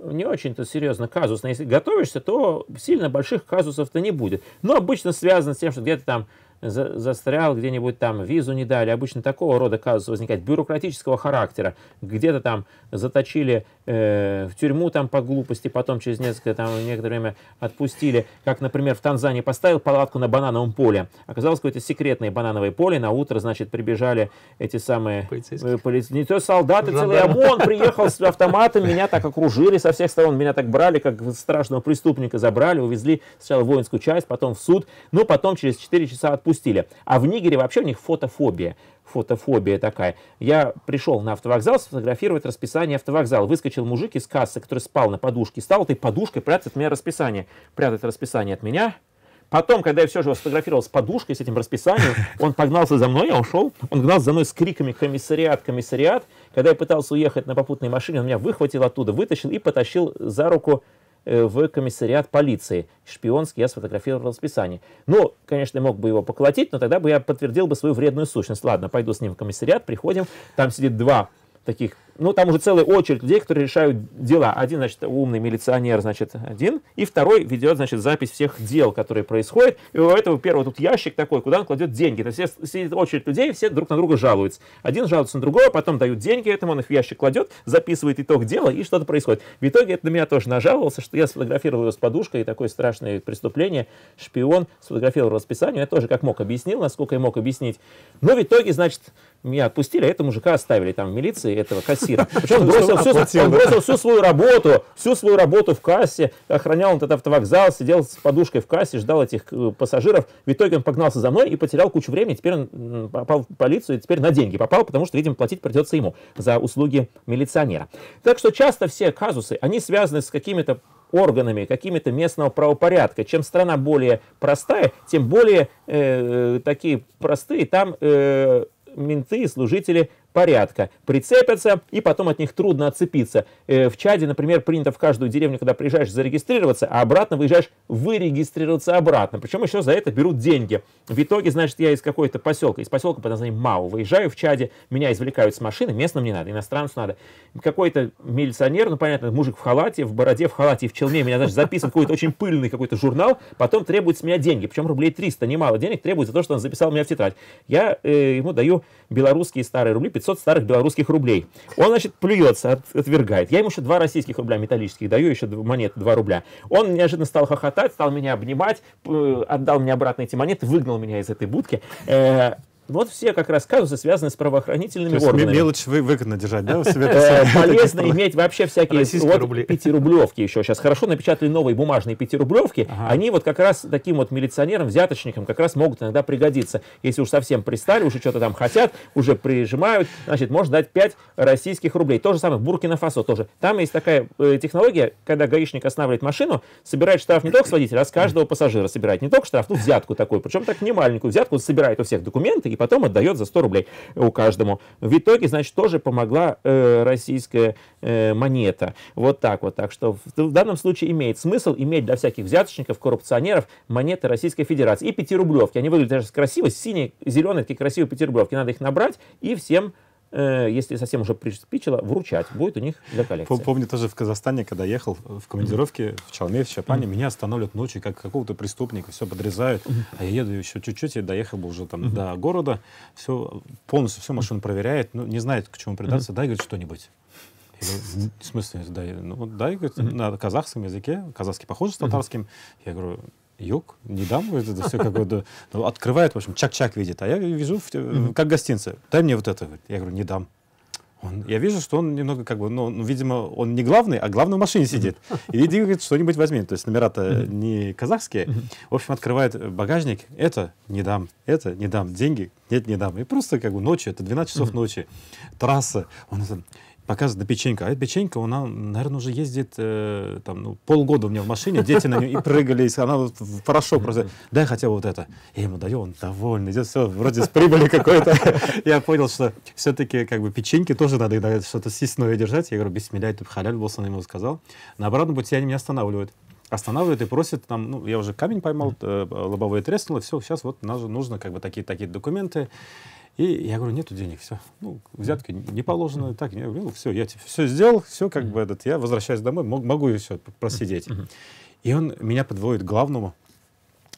не очень-то серьезно казусные Если готовишься, то сильно больших казусов-то не будет. Но обычно связано с тем, что где-то там за, застрял где-нибудь там, визу не дали. Обычно такого рода казусы возникают, бюрократического характера. Где-то там заточили э, в тюрьму там по глупости, потом через несколько, там, некоторое время отпустили. Как, например, в Танзании поставил палатку на банановом поле. Оказалось, какое-то секретное банановое поле. На утро, значит, прибежали эти самые... Полицейские. Э, Поли... Не то солдаты, целый ОМОН приехал с автоматом, меня так окружили со всех сторон, меня так брали, как страшного преступника забрали, увезли сначала в воинскую часть, потом в суд, но ну, потом через 4 часа отпустили. А в Нигере вообще у них фотофобия. Фотофобия такая. Я пришел на автовокзал сфотографировать расписание автовокзала. Выскочил мужик из кассы, который спал на подушке. Стал этой подушкой прятать от меня расписание. Прятать расписание от меня. Потом, когда я все же сфотографировал с подушкой, с этим расписанием, он погнался за мной, я ушел. Он гнался за мной с криками «Комиссариат! Комиссариат!». Когда я пытался уехать на попутной машине, он меня выхватил оттуда, вытащил и потащил за руку Э, в комиссариат полиции. Шпионский я сфотографировал расписание. Ну, конечно, мог бы его поколотить, но тогда бы я подтвердил бы свою вредную сущность. Ладно, пойду с ним в комиссариат, приходим, там сидит два таких ну, там уже целая очередь людей, которые решают дела. Один, значит, умный милиционер, значит, один, и второй ведет, значит, запись всех дел, которые происходят. И у этого первого тут ящик такой, куда он кладет деньги. Это все сидит очередь людей, все друг на друга жалуются. Один жалуется на другого, потом дают деньги этому, он их в ящик кладет, записывает итог дела, и что-то происходит. В итоге это на меня тоже нажаловался, что я сфотографировал его с подушкой, и такое страшное преступление, шпион, сфотографировал расписание, я тоже как мог объяснил, насколько я мог объяснить. Но в итоге, значит, меня отпустили, а этого мужика оставили там в милиции, этого кассира кассира. Причем бросил, все, он бросил всю свою работу, всю свою работу в кассе, охранял он этот автовокзал, сидел с подушкой в кассе, ждал этих э, пассажиров. В итоге он погнался за мной и потерял кучу времени. Теперь он попал в полицию, и теперь на деньги попал, потому что, видимо, платить придется ему за услуги милиционера. Так что часто все казусы, они связаны с какими-то органами, какими-то местного правопорядка. Чем страна более простая, тем более э, э такие простые там э, менты и служители порядка. Прицепятся, и потом от них трудно отцепиться. Э, в Чаде, например, принято в каждую деревню, когда приезжаешь, зарегистрироваться, а обратно выезжаешь, вырегистрироваться обратно. Причем еще за это берут деньги. В итоге, значит, я из какой-то поселка, из поселка под названием Мау, выезжаю в Чаде, меня извлекают с машины, местным не надо, иностранцу надо. Какой-то милиционер, ну, понятно, мужик в халате, в бороде, в халате и в челме, меня, значит, записывают какой-то очень пыльный какой-то журнал, потом требует с меня деньги, причем рублей 300, немало денег требует за то, что он записал меня в тетрадь. Я э, ему даю белорусские старые рубли, 500 старых белорусских рублей. Он, значит, плюется, от, отвергает. Я ему еще два российских рубля металлических даю, еще монет 2 рубля. Он неожиданно стал хохотать, стал меня обнимать, отдал мне обратно эти монеты, выгнал меня из этой будки. Э, вот все как раз казусы связаны с правоохранительными То органами. мелочь вы выгодно держать, да? Э, полезно иметь вообще всякие вот пятирублевки еще. Сейчас хорошо напечатали новые бумажные пятирублевки. Они вот как раз таким вот милиционерам, взяточникам как раз могут иногда пригодиться. Если уж совсем пристали, уже что-то там хотят, уже прижимают, значит, можно дать 5 российских рублей. То же самое в Буркина-Фасо тоже. Там есть такая э, технология, когда гаишник останавливает машину, собирает штраф не только с водителя, а с каждого пассажира собирает. Не только штраф, ну взятку такую. Причем так не маленькую взятку, собирает у всех документы и потом отдает за 100 рублей у каждому. В итоге, значит, тоже помогла э, российская э, монета. Вот так вот. Так что в, в данном случае имеет смысл иметь для всяких взяточников, коррупционеров монеты Российской Федерации и пятирублевки. Они выглядят даже красиво, синие, зеленые, такие красивые пятирублевки. Надо их набрать и всем Э, если совсем уже приспичило, вручать будет у них для коллекции. Помню тоже в Казахстане, когда ехал в командировке в Чалме, в Чапане, mm-hmm. меня останавливают ночью, как какого-то преступника, все подрезают, mm-hmm. а я еду еще чуть-чуть, и доехал бы уже там mm-hmm. до города, все, полностью все машину проверяет, ну, не знает, к чему придаться, mm-hmm. дай, говорит, что-нибудь. в смысле, дай? Ну, дай, говорит, mm-hmm. на казахском языке, казахский похож с татарским. Mm-hmm. Я говорю, Йок, не дам, это все какое-то... Ну, открывает, в общем, чак-чак видит, а я вижу, как гостинцы, дай мне вот это. Я говорю, не дам. Он, я вижу, что он немного как бы, ну, ну видимо, он не главный, а главный в машине сидит. И говорит, что-нибудь возьми. То есть номера-то не казахские. В общем, открывает багажник. Это не дам, это не дам. Деньги нет, не дам. И просто как бы ночью, это 12 часов ночи, трасса. Он показывает печенька. А эта печенька, она, наверное, уже ездит э, там, ну, полгода у меня в машине, дети на нее и прыгали, и она вот в порошок просто. Дай хотя бы вот это. Я ему даю, он довольный, идет все, вроде с прибыли какой-то. Я понял, что все-таки как бы печеньки тоже надо иногда что-то съестное держать. Я говорю, бисмилля, ты халяль был, ему сказал. На обратном пути они меня останавливают останавливают и просят там, ну, я уже камень поймал, э, лобовое треснуло, все, сейчас вот нам нужно как бы такие-такие документы. И я говорю, нету денег, все. Ну, взятки не положена, так. Я говорю, ну, все, я типа все сделал, все, как бы этот, я возвращаюсь домой, мог, могу и все просидеть. И он меня подводит к главному,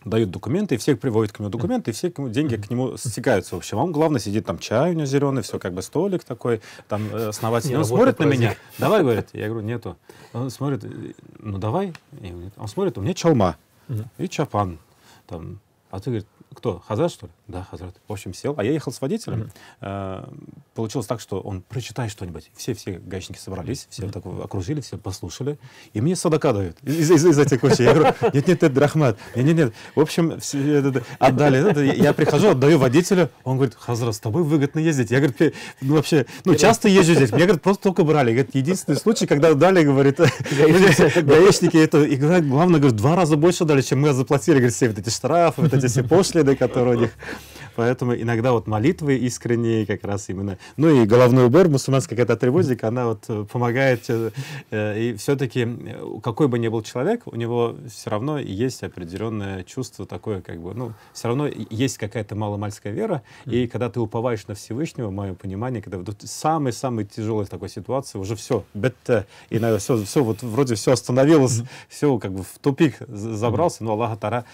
дают документы, и всех приводит к нему документы, и все деньги к нему стекаются. В общем, он, главное, сидит там, чай у него зеленый, все, как бы столик такой, там, э, основатель. Он смотрит на меня, давай, говорит. Я говорю, нету. Он смотрит, э, ну, давай. Он смотрит, у меня чалма и чапан. Там. А ты, говорит, кто? Хазрат, что ли? Да, Хазрат. В общем, сел. А я ехал с водителем. Mm-hmm. получилось так, что он прочитает что-нибудь. Все-все гачники собрались, все mm-hmm. так окружили, все послушали. И мне садака дают из, из, из этих кучи. Я говорю, нет-нет, это Драхмат. Нет-нет-нет. В общем, все, отдали. Я прихожу, отдаю водителю. Он говорит, Хазрат, с тобой выгодно ездить. Я, говорю, ну вообще, ну часто езжу здесь. Мне, говорит, просто только брали. Говорит, единственный случай, когда дали, говорит, гаишники, это, и, главное, говорит, два раза больше дали, чем мы заплатили. Говорит, все вот эти штрафы, вот эти все пошли беды, которые у них. Поэтому иногда вот молитвы искренние как раз именно. Ну и головной убор, мусульманская какая-то атрибутика, она вот э, помогает. Э, э, и все-таки какой бы ни был человек, у него все равно есть определенное чувство такое, как бы, ну, все равно есть какая-то маломальская вера. И когда ты уповаешь на Всевышнего, мое понимание, когда вот самый-самый тяжелый в такой ситуации, уже все, бетте, и все, все, вот вроде все остановилось, все как бы в тупик забрался, но Аллах Тара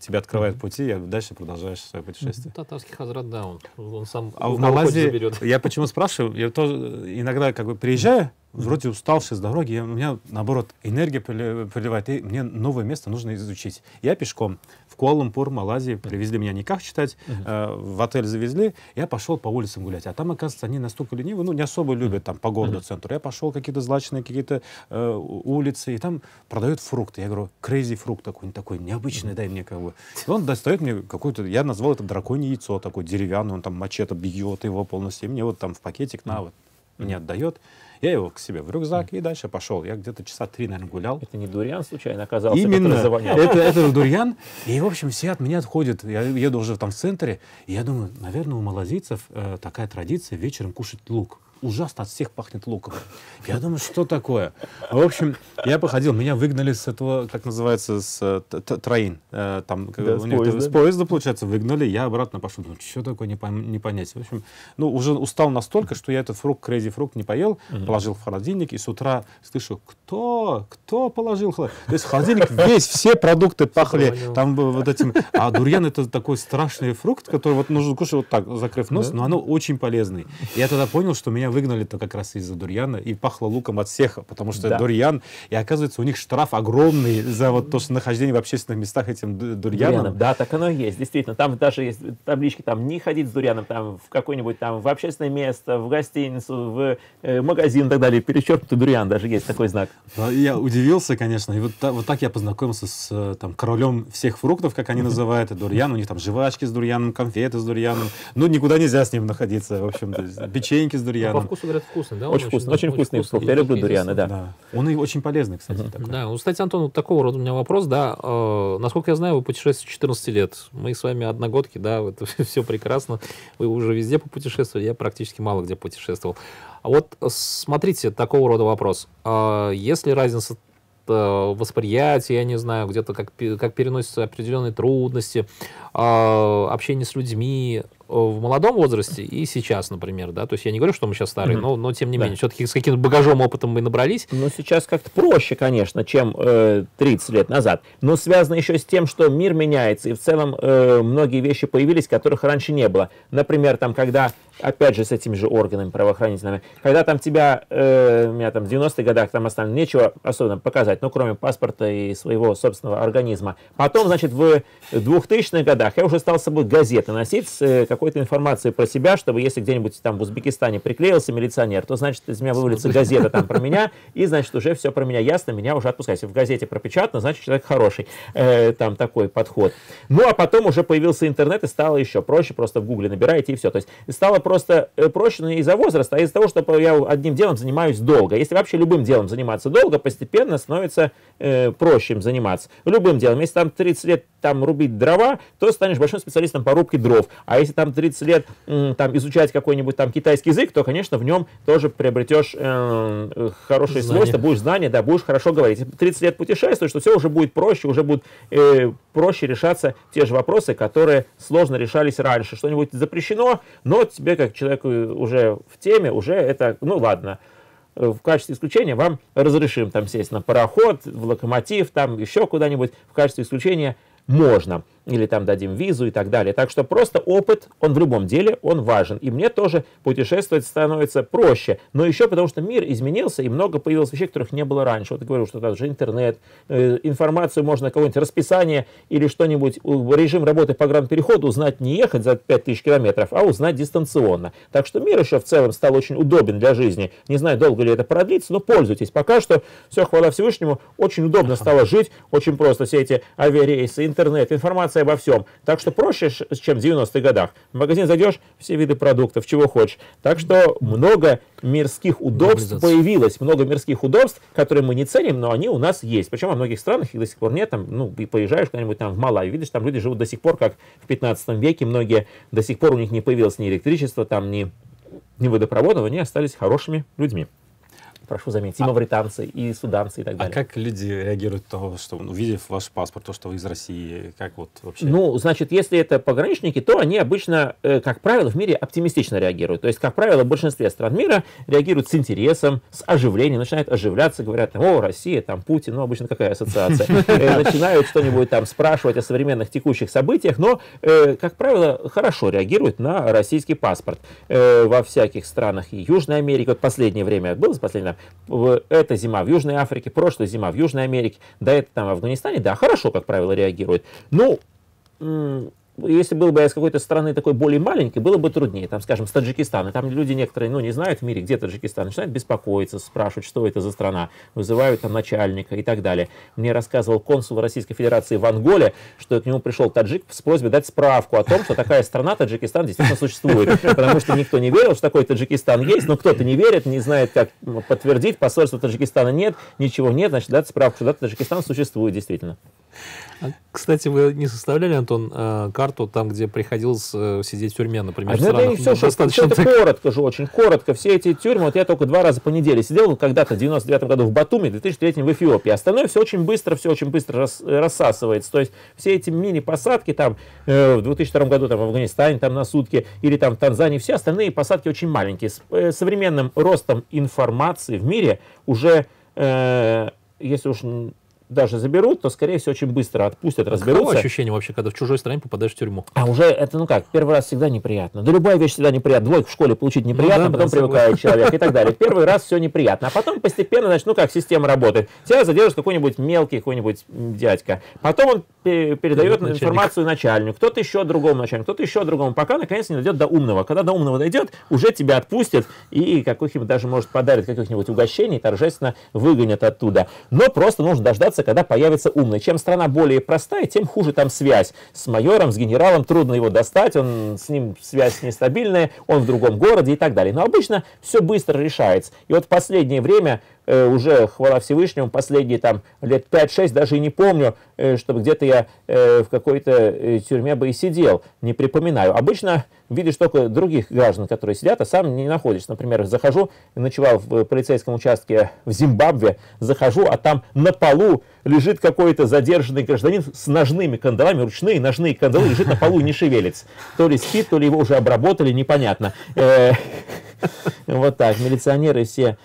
тебе открывает пути, и дальше продолжаешь свое путешествие. Ну, татарский хазрат, да, он, он сам а в Малайзии Я почему спрашиваю? Я тоже иногда как бы приезжаю, mm-hmm. вроде уставший с дороги, я, у меня наоборот энергия приливает, и мне новое место нужно изучить. Я пешком в Куала-Лумпур, Малайзии. Привезли меня никак читать, э, в отель завезли. Я пошел по улицам гулять. А там, оказывается, они настолько ленивы, ну, не особо любят там по городу центру. Я пошел какие-то злачные какие-то э, улицы, и там продают фрукты. Я говорю, crazy фрукт такой, такой необычный, дай мне как бы. И он достает мне какой-то, я назвал это драконье яйцо, такое деревянное, он там мачете бьет его полностью. И мне вот там в пакетик на вот, мне отдает. Я его к себе в рюкзак и дальше пошел. Я где-то часа три, наверное, гулял. Это не дуриан случайно оказался, Именно. Это, это дуриан. И, в общем, все от меня отходят. Я еду уже там в центре, и я думаю, наверное, у малазийцев э, такая традиция вечером кушать лук ужасно, от всех пахнет луком. Я думаю, что такое? В общем, я походил, меня выгнали с этого, как называется, с э, троин. Э, там, да, с, них, поезда. с поезда, получается, выгнали, я обратно пошел. Ну, что такое, не, пойм, не понять. В общем, ну, уже устал настолько, что я этот фрукт, crazy фрукт не поел, mm-hmm. положил в холодильник, и с утра слышу, кто, кто положил холодильник? То есть холодильник весь, все продукты пахли там э, вот этим. А дуриан это такой страшный фрукт, который вот нужно кушать вот так, закрыв нос, но оно очень полезный. Я тогда понял, что меня выгнали-то как раз из-за дурьяна, и пахло луком от всех, потому что да. дурьян, и оказывается, у них штраф огромный за вот то, что нахождение в общественных местах этим дурьяном. дурьяном да, так оно и есть, действительно. Там даже есть таблички, там, не ходить с дурьяном, там, в какое-нибудь, там, в общественное место, в гостиницу, в э, магазин и так далее. Перечеркнутый дурьян даже есть такой знак. Я удивился, конечно, и вот, вот так я познакомился с, э, там, королем всех фруктов, как они называют, и дурьян, у них там жвачки с дурьяном, конфеты с дурьяном, ну, никуда нельзя с ним находиться, в общем-то, печеньки с дурьяном вкус говорят вкусный, да? Очень, вкусный, очень, очень вкусный фрукт. Я люблю дурианы, да. да. Он и очень полезный, кстати. Uh-huh. Такой. Да, ну, кстати, Антон, вот такого рода у меня вопрос, да. Э, насколько я знаю, вы путешествуете 14 лет. Мы с вами одногодки, да, это все прекрасно. Вы уже везде попутешествовали, я практически мало где путешествовал. А вот смотрите, такого рода вопрос. А э, если разница восприятие, я не знаю, где-то как, как переносятся определенные трудности, а, общение с людьми в молодом возрасте и сейчас, например, да, то есть я не говорю, что мы сейчас старые, mm-hmm. но, но тем не да. менее, все-таки с каким-то багажом, опытом мы набрались. Но сейчас как-то проще, конечно, чем э, 30 лет назад, но связано еще с тем, что мир меняется, и в целом э, многие вещи появились, которых раньше не было. Например, там, когда, опять же, с этими же органами правоохранительными, когда там тебя, э, у меня там в 90-х годах, там остальное нечего особенно показать, ну, кроме паспорта и своего собственного организма. Потом, значит, в 2000-х годах я уже стал с собой газеты носить с э, какой какой-то информации про себя, чтобы если где-нибудь там в Узбекистане приклеился милиционер, то, значит, из меня вывалится газета там про меня, и, значит, уже все про меня ясно, меня уже отпускают Если в газете пропечатано, значит, человек хороший. Э, там такой подход. Ну, а потом уже появился интернет, и стало еще проще, просто в гугле набираете, и все. То есть стало просто э, проще ну, из-за возраста, а из-за того, что я одним делом занимаюсь долго. Если вообще любым делом заниматься долго, постепенно становится э, проще заниматься. Любым делом. Если там 30 лет там рубить дрова, то станешь большим специалистом по рубке дров. А если там там 30 лет там, изучать какой-нибудь там китайский язык, то, конечно, в нем тоже приобретешь э, э, хорошие знания. свойства, будешь знания, да, будешь хорошо говорить. 30 лет путешествуешь, что все уже будет проще, уже будет э, проще решаться те же вопросы, которые сложно решались раньше. Что-нибудь запрещено, но тебе, как человеку уже в теме, уже это, ну ладно, э, в качестве исключения вам разрешим там сесть на пароход, в локомотив, там еще куда-нибудь в качестве исключения можно или там дадим визу и так далее. Так что просто опыт, он в любом деле, он важен. И мне тоже путешествовать становится проще. Но еще потому, что мир изменился, и много появилось вещей, которых не было раньше. Вот я говорю, что даже интернет, э, информацию можно, какое-нибудь расписание или что-нибудь, режим работы по гранд-переходу узнать не ехать за 5000 километров, а узнать дистанционно. Так что мир еще в целом стал очень удобен для жизни. Не знаю, долго ли это продлится, но пользуйтесь. Пока что все, хвала Всевышнему, очень удобно стало жить, очень просто все эти авиарейсы, интернет, информация информация обо всем. Так что проще, чем в 90-х годах. В магазин зайдешь, все виды продуктов, чего хочешь. Так что много мирских удобств появилось, много мирских удобств, которые мы не ценим, но они у нас есть. Причем во многих странах их до сих пор нет. Там, ну, и поезжаешь куда-нибудь там в Малайю, видишь, там люди живут до сих пор, как в 15 веке. Многие до сих пор у них не появилось ни электричества, там ни, ни водопровода, но они остались хорошими людьми прошу заметить, и а- мавританцы, и суданцы, и так а далее. А как люди реагируют, то, что, ну, увидев ваш паспорт, то, что вы из России, как вот вообще? Ну, значит, если это пограничники, то они обычно, э, как правило, в мире оптимистично реагируют. То есть, как правило, в большинстве стран мира реагируют с интересом, с оживлением, начинают оживляться, говорят, о, Россия, там, Путин, ну, обычно какая ассоциация. Э, начинают что-нибудь там спрашивать о современных текущих событиях, но, э, как правило, хорошо реагируют на российский паспорт. Во всяких странах Южной Америки, вот последнее время было последний там, эта зима в Южной Африке, прошлая зима в Южной Америке, да, это там в Афганистане, да, хорошо, как правило, реагирует. Ну, если был бы я из какой-то страны такой более маленький, было бы труднее, там, скажем, с Таджикистана. Там люди некоторые, ну, не знают в мире, где Таджикистан, начинают беспокоиться, спрашивать, что это за страна, вызывают там начальника и так далее. Мне рассказывал консул Российской Федерации в Анголе, что к нему пришел таджик с просьбой дать справку о том, что такая страна, Таджикистан, действительно существует. Потому что никто не верил, что такой Таджикистан есть, но кто-то не верит, не знает, как подтвердить, посольства Таджикистана нет, ничего нет, значит, дать справку, что да, Таджикистан существует действительно. А, кстати, вы не составляли, Антон, э, карту там, где приходилось э, сидеть в тюрьме, например, а в ну, странах? Это не все, что, достаточно... это коротко же, очень коротко. Все эти тюрьмы, вот я только два раза по неделе сидел, когда-то в 99 году в Батуми, в 2003 в Эфиопии. Остальное все очень быстро, все очень быстро рас, э, рассасывается. То есть все эти мини-посадки там э, в 2002 году там в Афганистане там на сутки или там в Танзании, все остальные посадки очень маленькие. С э, современным ростом информации в мире уже, э, если уж даже заберут, то, скорее всего, очень быстро отпустят, разберутся. Какое ощущение вообще, когда в чужой стране попадаешь в тюрьму? А уже это, ну как, первый раз всегда неприятно. Да любая вещь всегда неприятна. Двойку в школе получить неприятно, ну, да, потом да, привыкает человек и так далее. Первый раз все неприятно. А потом постепенно, значит, ну как система работает. Тебя задержит какой-нибудь мелкий, какой-нибудь дядька. Потом он передает начальник. информацию начальнику. Кто-то еще другому начальнику, кто-то еще другому. Пока, наконец, не дойдет до умного. Когда до умного дойдет, уже тебя отпустят и каких-нибудь даже, может, подарят каких-нибудь угощений, торжественно выгонят оттуда. Но просто нужно дождаться ситуация, когда появится умный. Чем страна более простая, тем хуже там связь. С майором, с генералом трудно его достать, он, с ним связь нестабильная, он в другом городе и так далее. Но обычно все быстро решается. И вот в последнее время э, уже, хвала Всевышнему, последние там лет 5-6, даже и не помню, э, чтобы где-то я э, в какой-то э, тюрьме бы и сидел, не припоминаю. Обычно видишь только других граждан, которые сидят, а сам не находишь. Например, захожу, ночевал в полицейском участке в Зимбабве, захожу, а там на полу лежит какой-то задержанный гражданин с ножными кандалами, ручные ножные кандалы, лежит на полу и не шевелится. То ли спит, то ли его уже обработали, непонятно. Э, вот так, милиционеры все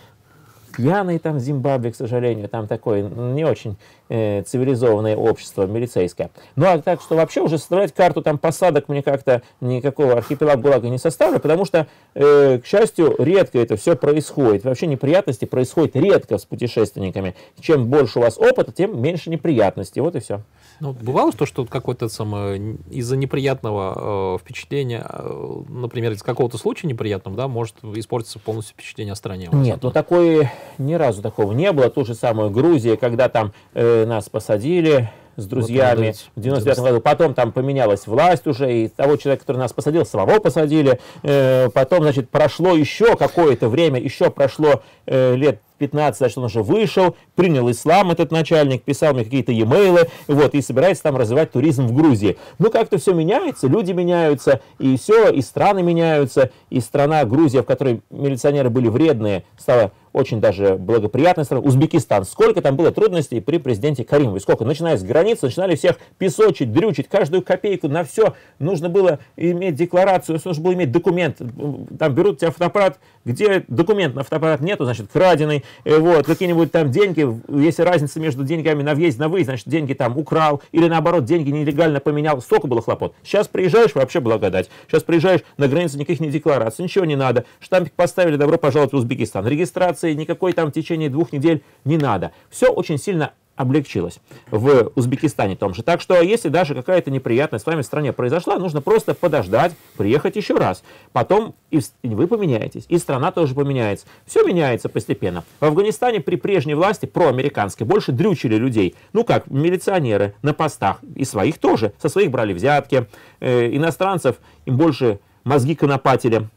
пьяный там Зимбабве, к сожалению, там такое не очень э, цивилизованное общество милицейское. Ну, а так что вообще уже составлять карту там посадок мне как-то никакого архипелага ГУЛАГа не составлю, потому что, э, к счастью, редко это все происходит. Вообще неприятности происходят редко с путешественниками. Чем больше у вас опыта, тем меньше неприятностей. Вот и все. Ну, бывало то, что какой то самое из-за неприятного э, впечатления, э, например, из какого-то случая неприятного, да, может испортиться полностью впечатление о стране? Нет, ну такой ни разу такого не было. Ту же самую Грузию, когда там э, нас посадили с друзьями вот, в 99 году. Потом там поменялась власть уже, и того человека, который нас посадил, самого посадили. Э, потом, значит, прошло еще какое-то время, еще прошло э, лет 15, значит, он уже вышел, принял ислам этот начальник, писал мне какие-то емейлы, вот, и собирается там развивать туризм в Грузии. Ну, как-то все меняется, люди меняются, и все, и страны меняются, и страна Грузия, в которой милиционеры были вредные, стала очень даже благоприятной страной. Узбекистан. Сколько там было трудностей при президенте Каримове? Сколько? Начиная с границы, начинали всех песочить, дрючить, каждую копейку на все. Нужно было иметь декларацию, нужно было иметь документ. Там берут тебя фотоаппарат, где документ на фотоаппарат нету, значит, краденый. Э, вот, какие-нибудь там деньги, если разница между деньгами на въезд, на выезд, значит, деньги там украл, или наоборот, деньги нелегально поменял, столько было хлопот. Сейчас приезжаешь, вообще благодать. Сейчас приезжаешь, на границе никаких не деклараций, ничего не надо. Штампик поставили, добро пожаловать в Узбекистан. Регистрации никакой там в течение двух недель не надо. Все очень сильно облегчилось в Узбекистане том же. Так что, если даже какая-то неприятность с вами в стране произошла, нужно просто подождать, приехать еще раз. Потом и вы поменяетесь, и страна тоже поменяется. Все меняется постепенно. В Афганистане при прежней власти, проамериканской, больше дрючили людей. Ну как, милиционеры на постах. И своих тоже. Со своих брали взятки. Э, иностранцев им больше мозги конопатили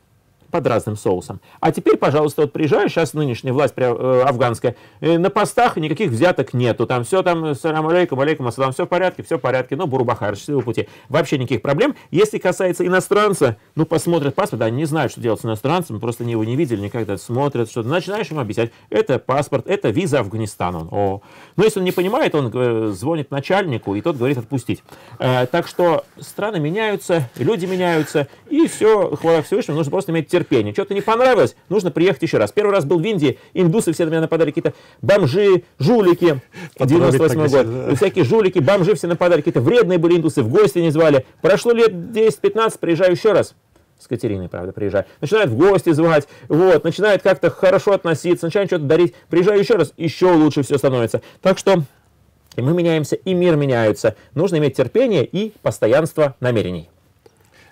под разным соусом. А теперь, пожалуйста, вот приезжаешь, сейчас нынешняя власть э, афганская, э, на постах никаких взяток нету, там все там, э, салям алейкум, алейкум ассалам, все в порядке, все в порядке, ну, бурубахар, счастливого пути. Вообще никаких проблем. Если касается иностранца, ну, посмотрят паспорт, они не знают, что делать с иностранцем, просто его не видели никогда, смотрят, что-то, начинаешь ему объяснять, это паспорт, это виза Афганистана. Он, о. Но если он не понимает, он звонит начальнику, и тот говорит отпустить. так что страны меняются, люди меняются, и все, хвала Всевышнему, нужно просто иметь терпение терпение. Что-то не понравилось, нужно приехать еще раз. Первый раз был в Индии, индусы все на меня нападали, какие-то бомжи, жулики. 98 год. Да. Всякие жулики, бомжи все нападали, какие-то вредные были индусы, в гости не звали. Прошло лет 10-15, приезжаю еще раз с Катериной, правда, приезжаю, начинают в гости звать, вот, начинают как-то хорошо относиться, начинают что-то дарить, приезжаю еще раз, еще лучше все становится. Так что и мы меняемся, и мир меняется. Нужно иметь терпение и постоянство намерений.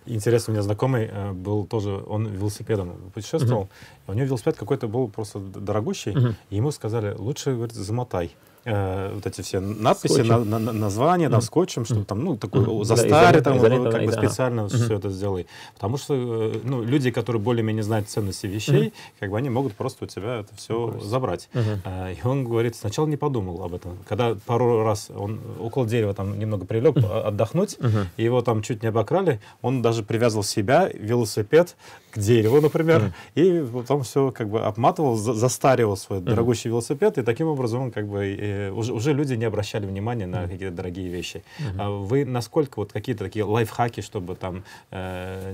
Интересно, у меня знакомый э, был тоже, он велосипедом путешествовал, uh-huh. у него велосипед какой-то был просто дорогущий, uh-huh. и ему сказали, лучше, говорит, замотай. Э, вот эти все надписи, на, на, названия, mm. да, скотчем, чтобы там, ну, такой mm. застари, там, изолированный, как бы специально mm все это сделали, Потому что, э, ну, люди, которые более-менее знают ценности вещей, mm как бы они могут просто у тебя это все mm ну, забрать. mm И он говорит, сначала не подумал об этом. Когда пару раз он около дерева там немного прилег mm а, отдохнуть, mm и его там чуть не обокрали, он даже привязывал себя, велосипед к дереву, например, mm и потом все как бы обматывал, застаривал свой mm дорогущий велосипед, и таким образом он как бы Э, уже, уже люди не обращали внимания на какие-то дорогие вещи. Mm-hmm. Вы насколько вот какие-то такие лайфхаки, чтобы там, э,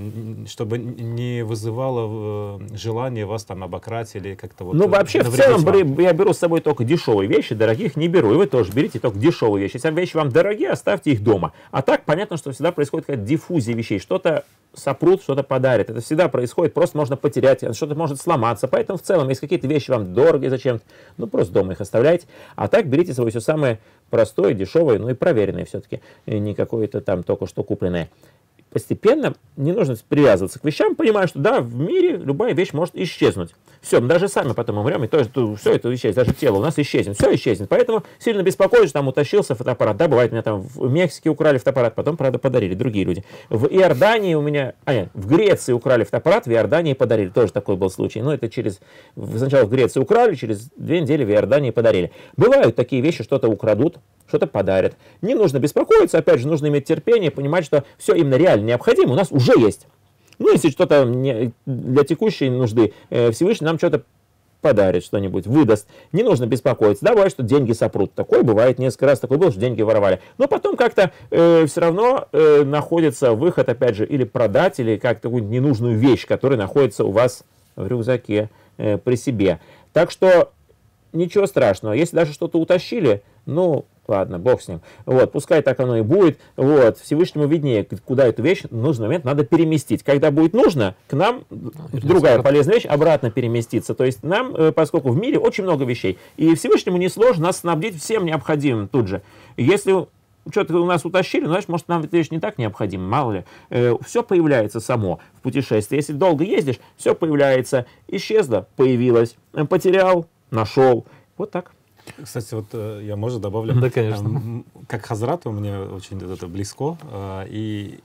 чтобы не вызывало э, желание вас там обокрасть или как-то вот... Ну, вообще, в целом, вам? я беру с собой только дешевые вещи, дорогих не беру. И вы тоже берите только дешевые вещи. Если вещи вам дорогие, оставьте их дома. А так, понятно, что всегда происходит какая-то диффузия вещей. Что-то сопрут, что-то подарит. Это всегда происходит, просто можно потерять, что-то может сломаться. Поэтому в целом, если какие-то вещи вам дорогие, зачем-то, ну просто дома их оставляйте. А так так берите свое все самое простое, дешевое, ну и проверенное все-таки, не какое-то там только что купленное. Постепенно не нужно привязываться к вещам, понимая, что да, в мире любая вещь может исчезнуть. Все, мы даже сами потом умрем, и то, что ну, все это исчезнет, даже тело у нас исчезнет, все исчезнет. Поэтому сильно беспокоюсь, там утащился фотоаппарат. Да, бывает, меня там в Мексике украли фотоаппарат, потом, правда, подарили другие люди. В Иордании у меня, а нет, в Греции украли фотоаппарат, в Иордании подарили. Тоже такой был случай. Но ну, это через, сначала в Греции украли, через две недели в Иордании подарили. Бывают такие вещи, что-то украдут, что-то подарят. Не нужно беспокоиться, опять же, нужно иметь терпение, понимать, что все именно реально необходимо у нас уже есть. Ну, если что-то для текущей нужды э, Всевышний нам что-то подарит что-нибудь, выдаст. Не нужно беспокоиться. Да, бывает, что деньги сопрут. Такое бывает несколько раз. Такое было, что деньги воровали. Но потом как-то э, все равно э, находится выход, опять же, или продать, или как-то ненужную вещь, которая находится у вас в рюкзаке э, при себе. Так что ничего страшного. Если даже что-то утащили, ну, ладно, бог с ним. Вот, пускай так оно и будет. Вот, Всевышнему виднее, куда эту вещь в нужный момент надо переместить. Когда будет нужно, к нам ну, другая полезная вещь обратно переместится. То есть нам, э, поскольку в мире очень много вещей, и Всевышнему несложно нас снабдить всем необходимым тут же. Если что-то у нас утащили, значит, может, нам эта вещь не так необходима, мало ли. Э, все появляется само в путешествии. Если долго ездишь, все появляется. Исчезло, появилось. Э, потерял, нашел. Вот так. Кстати, вот э, я, можно добавлю. Да, конечно. Эм, как Хазрату мне очень это близко. Э, и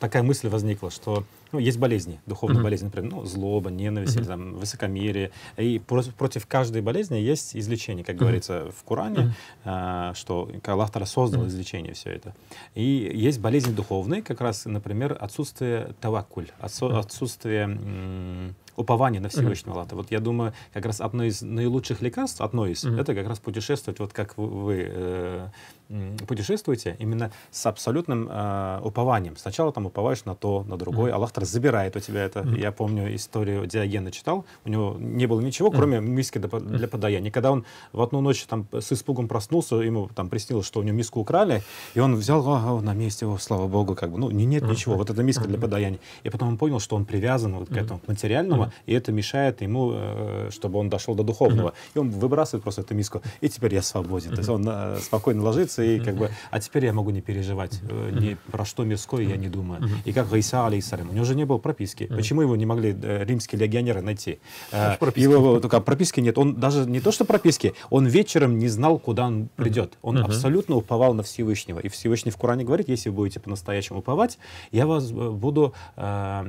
такая мысль возникла, что ну, есть болезни, духовные mm-hmm. болезни, например, ну, злоба, ненависть, mm-hmm. там, высокомерие. И против, против каждой болезни есть излечение, как mm-hmm. говорится в Коране, mm-hmm. а, что Аллах Тара создал mm-hmm. излечение все это. И есть болезни духовные, как раз, например, отсутствие тавакуль, отсутствие... Mm-hmm упование на Всевышнего mm-hmm. Аллаха. Вот я думаю, как раз одно из наилучших лекарств, одно из, mm-hmm. это как раз путешествовать, вот как вы э, путешествуете, именно с абсолютным э, упованием. Сначала там уповаешь на то, на другой mm-hmm. Аллах забирает у тебя это. Mm-hmm. Я помню историю Диогена читал, у него не было ничего, кроме mm-hmm. миски для подаяния. Когда он в одну ночь там с испугом проснулся, ему там приснилось, что у него миску украли, и он взял, а, а на месте, его слава богу, как бы, ну, не, нет mm-hmm. ничего, вот эта миска для подаяния. И потом он понял, что он привязан вот к этому, материальному, и это мешает ему, э, чтобы он дошел до духовного. Угу. И он выбрасывает просто эту миску, и теперь я свободен. Угу. То есть он э, спокойно ложится, и как бы, а теперь я могу не переживать, э, ни про что мирское я не думаю. И как Гайса, Али у него же не было прописки. Почему его не могли римские легионеры найти? Его только прописки нет. Он даже не то, что прописки, он вечером не знал, куда он придет. Он абсолютно уповал на Всевышнего. И Всевышний в Коране говорит, если вы будете по-настоящему уповать, я вас буду э,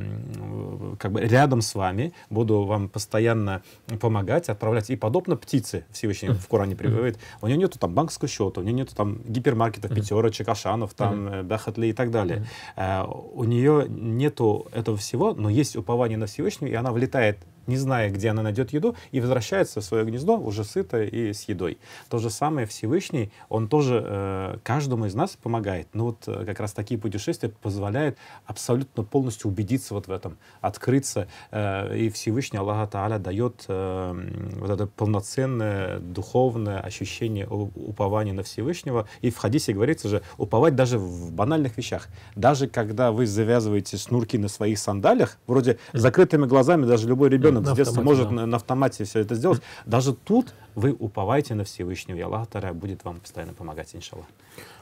как бы рядом с вами, вами, буду вам постоянно помогать, отправлять. И подобно птице Всевышний в Коране приводит, у нее нету там банковского счета, у нее нету там гипермаркетов, пятерочек, ашанов, там, э, дахатли и так далее. Э, у нее нету этого всего, но есть упование на Всевышнего, и она влетает не зная, где она найдет еду, и возвращается в свое гнездо уже сытая и с едой. То же самое Всевышний, он тоже э, каждому из нас помогает. Но ну вот э, как раз такие путешествия позволяют абсолютно полностью убедиться вот в этом, открыться. Э, и Всевышний Аллах Тааля дает э, вот это полноценное духовное ощущение упования на Всевышнего. И в хадисе говорится же, уповать даже в банальных вещах. Даже когда вы завязываете снурки на своих сандалях, вроде закрытыми глазами даже любой ребенок ребенок на с детства автомате, может да. на автомате все это сделать. Даже тут вы уповайте на Всевышнего, и Аллах Тара будет вам постоянно помогать, иншаллах.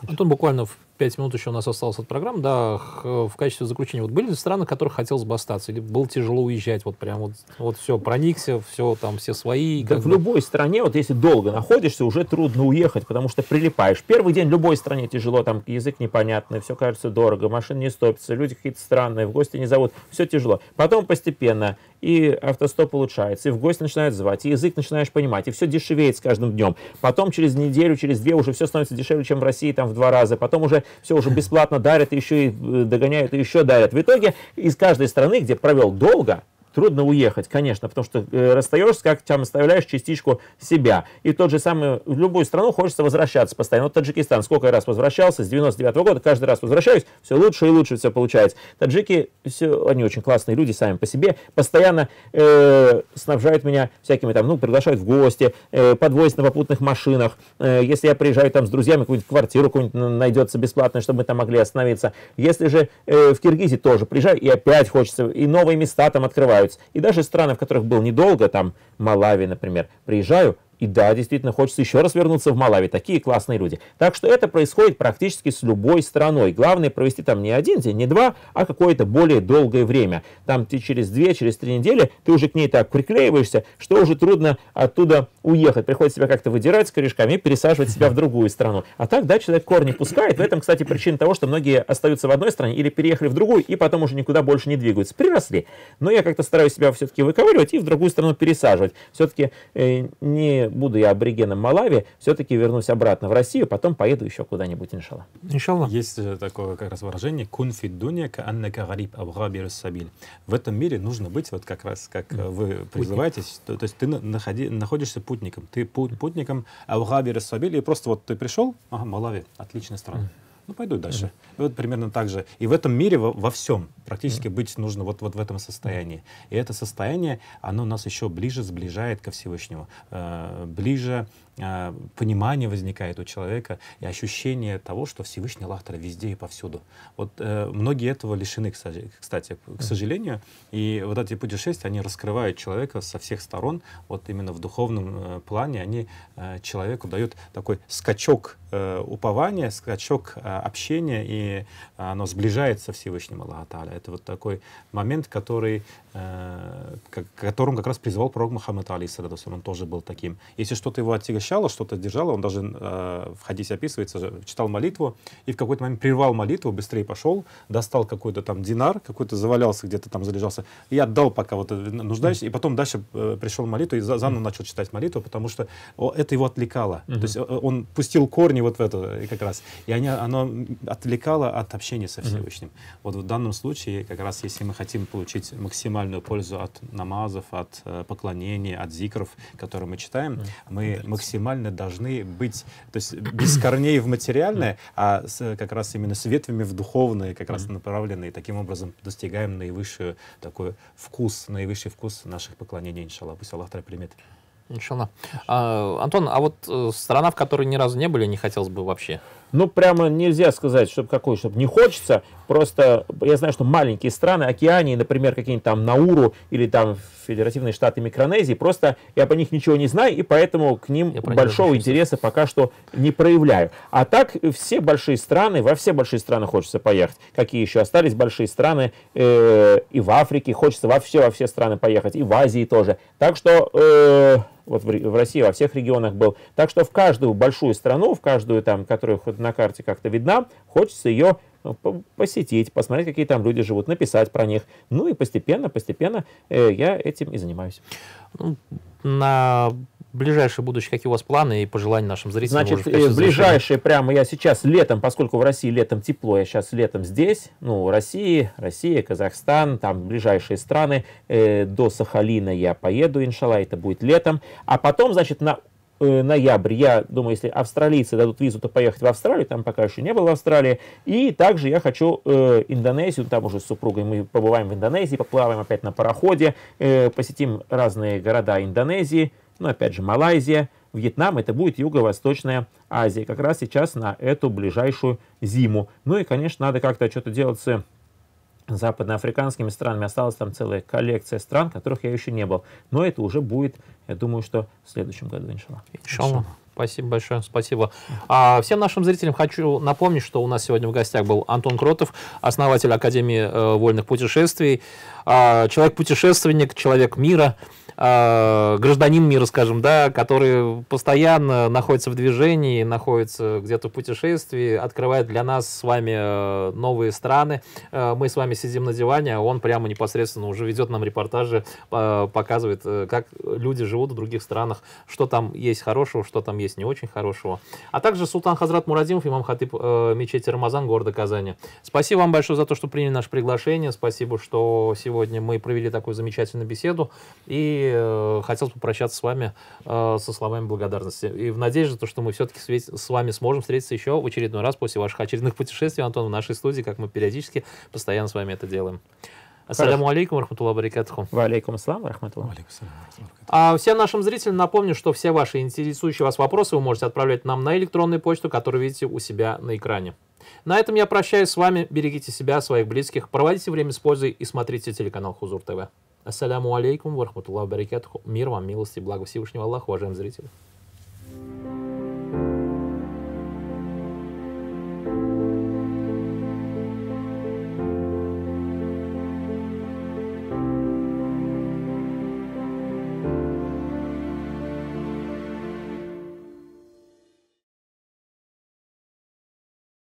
Антон, буквально в пять минут еще у нас осталось от программы, да, в качестве заключения, вот были ли страны, в которых хотелось бы остаться, или было тяжело уезжать, вот прям вот, вот все, проникся, все, там, все свои? Да в любой стране, вот если долго находишься, уже трудно уехать, потому что прилипаешь. Первый день в любой стране тяжело, там язык непонятный, все кажется дорого, машины не стопятся, люди какие-то странные, в гости не зовут, все тяжело. Потом постепенно и автостоп улучшается, и в гости начинают звать, и язык начинаешь понимать, и все дешевеет с каждым днем. Потом через неделю, через две уже все становится дешевле, чем в России там в два раза. Потом уже все уже бесплатно дарят, еще и э, догоняют, и еще дарят. В итоге из каждой страны, где провел долго, трудно уехать, конечно, потому что э, расстаешься, как там оставляешь частичку себя. И тот же самый, в любую страну хочется возвращаться постоянно. Вот Таджикистан, сколько я раз возвращался, с 99 -го года, каждый раз возвращаюсь, все лучше и лучше все получается. Таджики, все, они очень классные люди сами по себе, постоянно э, снабжают меня всякими там, ну, приглашают в гости, э, подвозят на попутных машинах. Э, если я приезжаю там с друзьями, какую-нибудь квартиру какую-нибудь найдется бесплатно, чтобы мы там могли остановиться. Если же э, в Киргизии тоже приезжаю, и опять хочется, и новые места там открывают развиваются. И даже страны, в которых был недолго, там Малави, например, приезжаю, и да, действительно, хочется еще раз вернуться в Малави. Такие классные люди. Так что это происходит практически с любой страной. Главное провести там не один день, не два, а какое-то более долгое время. Там ты через две, через три недели, ты уже к ней так приклеиваешься, что уже трудно оттуда уехать. Приходится себя как-то выдирать с корешками и пересаживать себя в другую страну. А так, да, человек корни пускает. В этом, кстати, причина того, что многие остаются в одной стране или переехали в другую и потом уже никуда больше не двигаются. Приросли. Но я как-то стараюсь себя все-таки выковыривать и в другую страну пересаживать. Все-таки э, не буду я аборигеном Малави, все-таки вернусь обратно в Россию, потом поеду еще куда-нибудь, иншалла. Иншалла. Есть э, такое как раз выражение «кунфид дуньяка аннака гариб абгабир сабиль». В этом мире нужно быть, вот как раз, как э, вы призываетесь, то, то есть ты находи, находишься путником, ты путником абгабир сабиль, и просто вот ты пришел, ага, Малави, отличная страна ну пойду дальше. Mm-hmm. Вот примерно так же. И в этом мире во, во всем практически mm-hmm. быть нужно вот, вот в этом состоянии. И это состояние, оно нас еще ближе сближает ко Всевышнему, э, ближе а, понимание возникает у человека и ощущение того, что Всевышний Аллах везде и повсюду. Вот э, многие этого лишены, кстати, к сожалению. И вот эти путешествия, они раскрывают человека со всех сторон. Вот именно в духовном э, плане они э, человеку дают такой скачок э, упования, скачок э, общения, и оно сближается со Всевышним Аллахом. Это вот такой момент, который, э, к которому как раз призвал пророк Мухаммад Али, он тоже был таким. Если что-то его отягощает, ощущала, что-то держала, он даже э, в хадисе описывается, читал молитву, и в какой-то момент прервал молитву, быстрее пошел, достал какой-то там динар, какой-то завалялся где-то там, залежался, и отдал пока вот э, нуждаюсь mm и потом дальше э, пришел молитву и заново mm начал читать молитву, потому что о, это его отвлекало. Mm-hmm. То есть э, он пустил корни вот в это э, как раз, и они, оно отвлекало от общения со Всевышним. Mm-hmm. Вот в данном случае, как раз если мы хотим получить максимальную пользу от намазов, от э, поклонения, от зикров, которые мы читаем, mm мы максимально максимально должны быть, то есть без корней в материальное, а с, как раз именно с ветвями в духовное как раз направленные. Таким образом достигаем наивысший такой вкус, наивысший вкус наших поклонений, иншаллах. Пусть Аллах примет. Иншаллах. А, Антон, а вот э, страна, в которой ни разу не были, не хотелось бы вообще ну, прямо нельзя сказать, чтобы какой, чтобы не хочется. Просто я знаю, что маленькие страны, Океании, например, какие-нибудь там Науру или там Федеративные Штаты Микронезии, просто я по них ничего не знаю, и поэтому к ним большого интереса пока что не проявляю. А так все большие страны, во все большие страны хочется поехать. Какие еще остались большие страны э, и в Африке, хочется во все, во все страны поехать, и в Азии тоже. Так что... Э, вот в России во всех регионах был. Так что в каждую большую страну, в каждую там, которая хоть на карте как-то видна, хочется ее э, посетить, посмотреть, какие там люди живут, написать про них. Ну и постепенно, постепенно э, я этим и занимаюсь. Ну, на ближайшее будущее, какие у вас планы и пожелания нашим зрителям? Значит, э, ближайшее прямо я сейчас летом, поскольку в России летом тепло, я сейчас летом здесь, ну, России, Россия, Казахстан, там ближайшие страны, э, до Сахалина я поеду, иншалла, это будет летом. А потом, значит, на э, ноябрь. Я думаю, если австралийцы дадут визу, то поехать в Австралию, там пока еще не был в Австралии. И также я хочу э, Индонезию, там уже с супругой мы побываем в Индонезии, поплаваем опять на пароходе, э, посетим разные города Индонезии. Ну, опять же, Малайзия, Вьетнам, это будет Юго-Восточная Азия, как раз сейчас на эту ближайшую зиму. Ну и, конечно, надо как-то что-то делать с западноафриканскими странами. Осталась там целая коллекция стран, которых я еще не был. Но это уже будет, я думаю, что в следующем году, иншалла. Иншалла. Спасибо большое, спасибо. А всем нашим зрителям хочу напомнить, что у нас сегодня в гостях был Антон Кротов, основатель Академии э, вольных путешествий, э, человек-путешественник, человек мира. А, гражданин мира, скажем, да, который постоянно находится в движении, находится где-то в путешествии, открывает для нас с вами э, новые страны. Э, мы с вами сидим на диване, а он прямо непосредственно уже ведет нам репортажи, показывает, э, как люди живут в других странах, что там есть хорошего, что там есть не очень хорошего. А также Султан Хазрат Мурадимов, имам Хатыб мечети Рамазан города Казани. Спасибо вам большое за то, что приняли наше приглашение. Спасибо, что сегодня мы провели такую замечательную беседу. И Э, хотел попрощаться с вами э, со словами благодарности. И в надежде, то, что мы все-таки с вами сможем встретиться еще в очередной раз после ваших очередных путешествий, Антон, в нашей студии, как мы периодически постоянно с вами это делаем. Ассаляму алейкум, рахматулла барикатуху. Ва алейкум ассалам, рахматулла. А всем нашим зрителям напомню, что все ваши интересующие вас вопросы вы можете отправлять нам на электронную почту, которую видите у себя на экране. На этом я прощаюсь с вами. Берегите себя, своих близких, проводите время с пользой и смотрите телеканал Хузур ТВ. Ассаляму алейкум, варахматуллах баракатуху. Мир вам, милости, благо Всевышнего Аллаха, уважаемые зрители.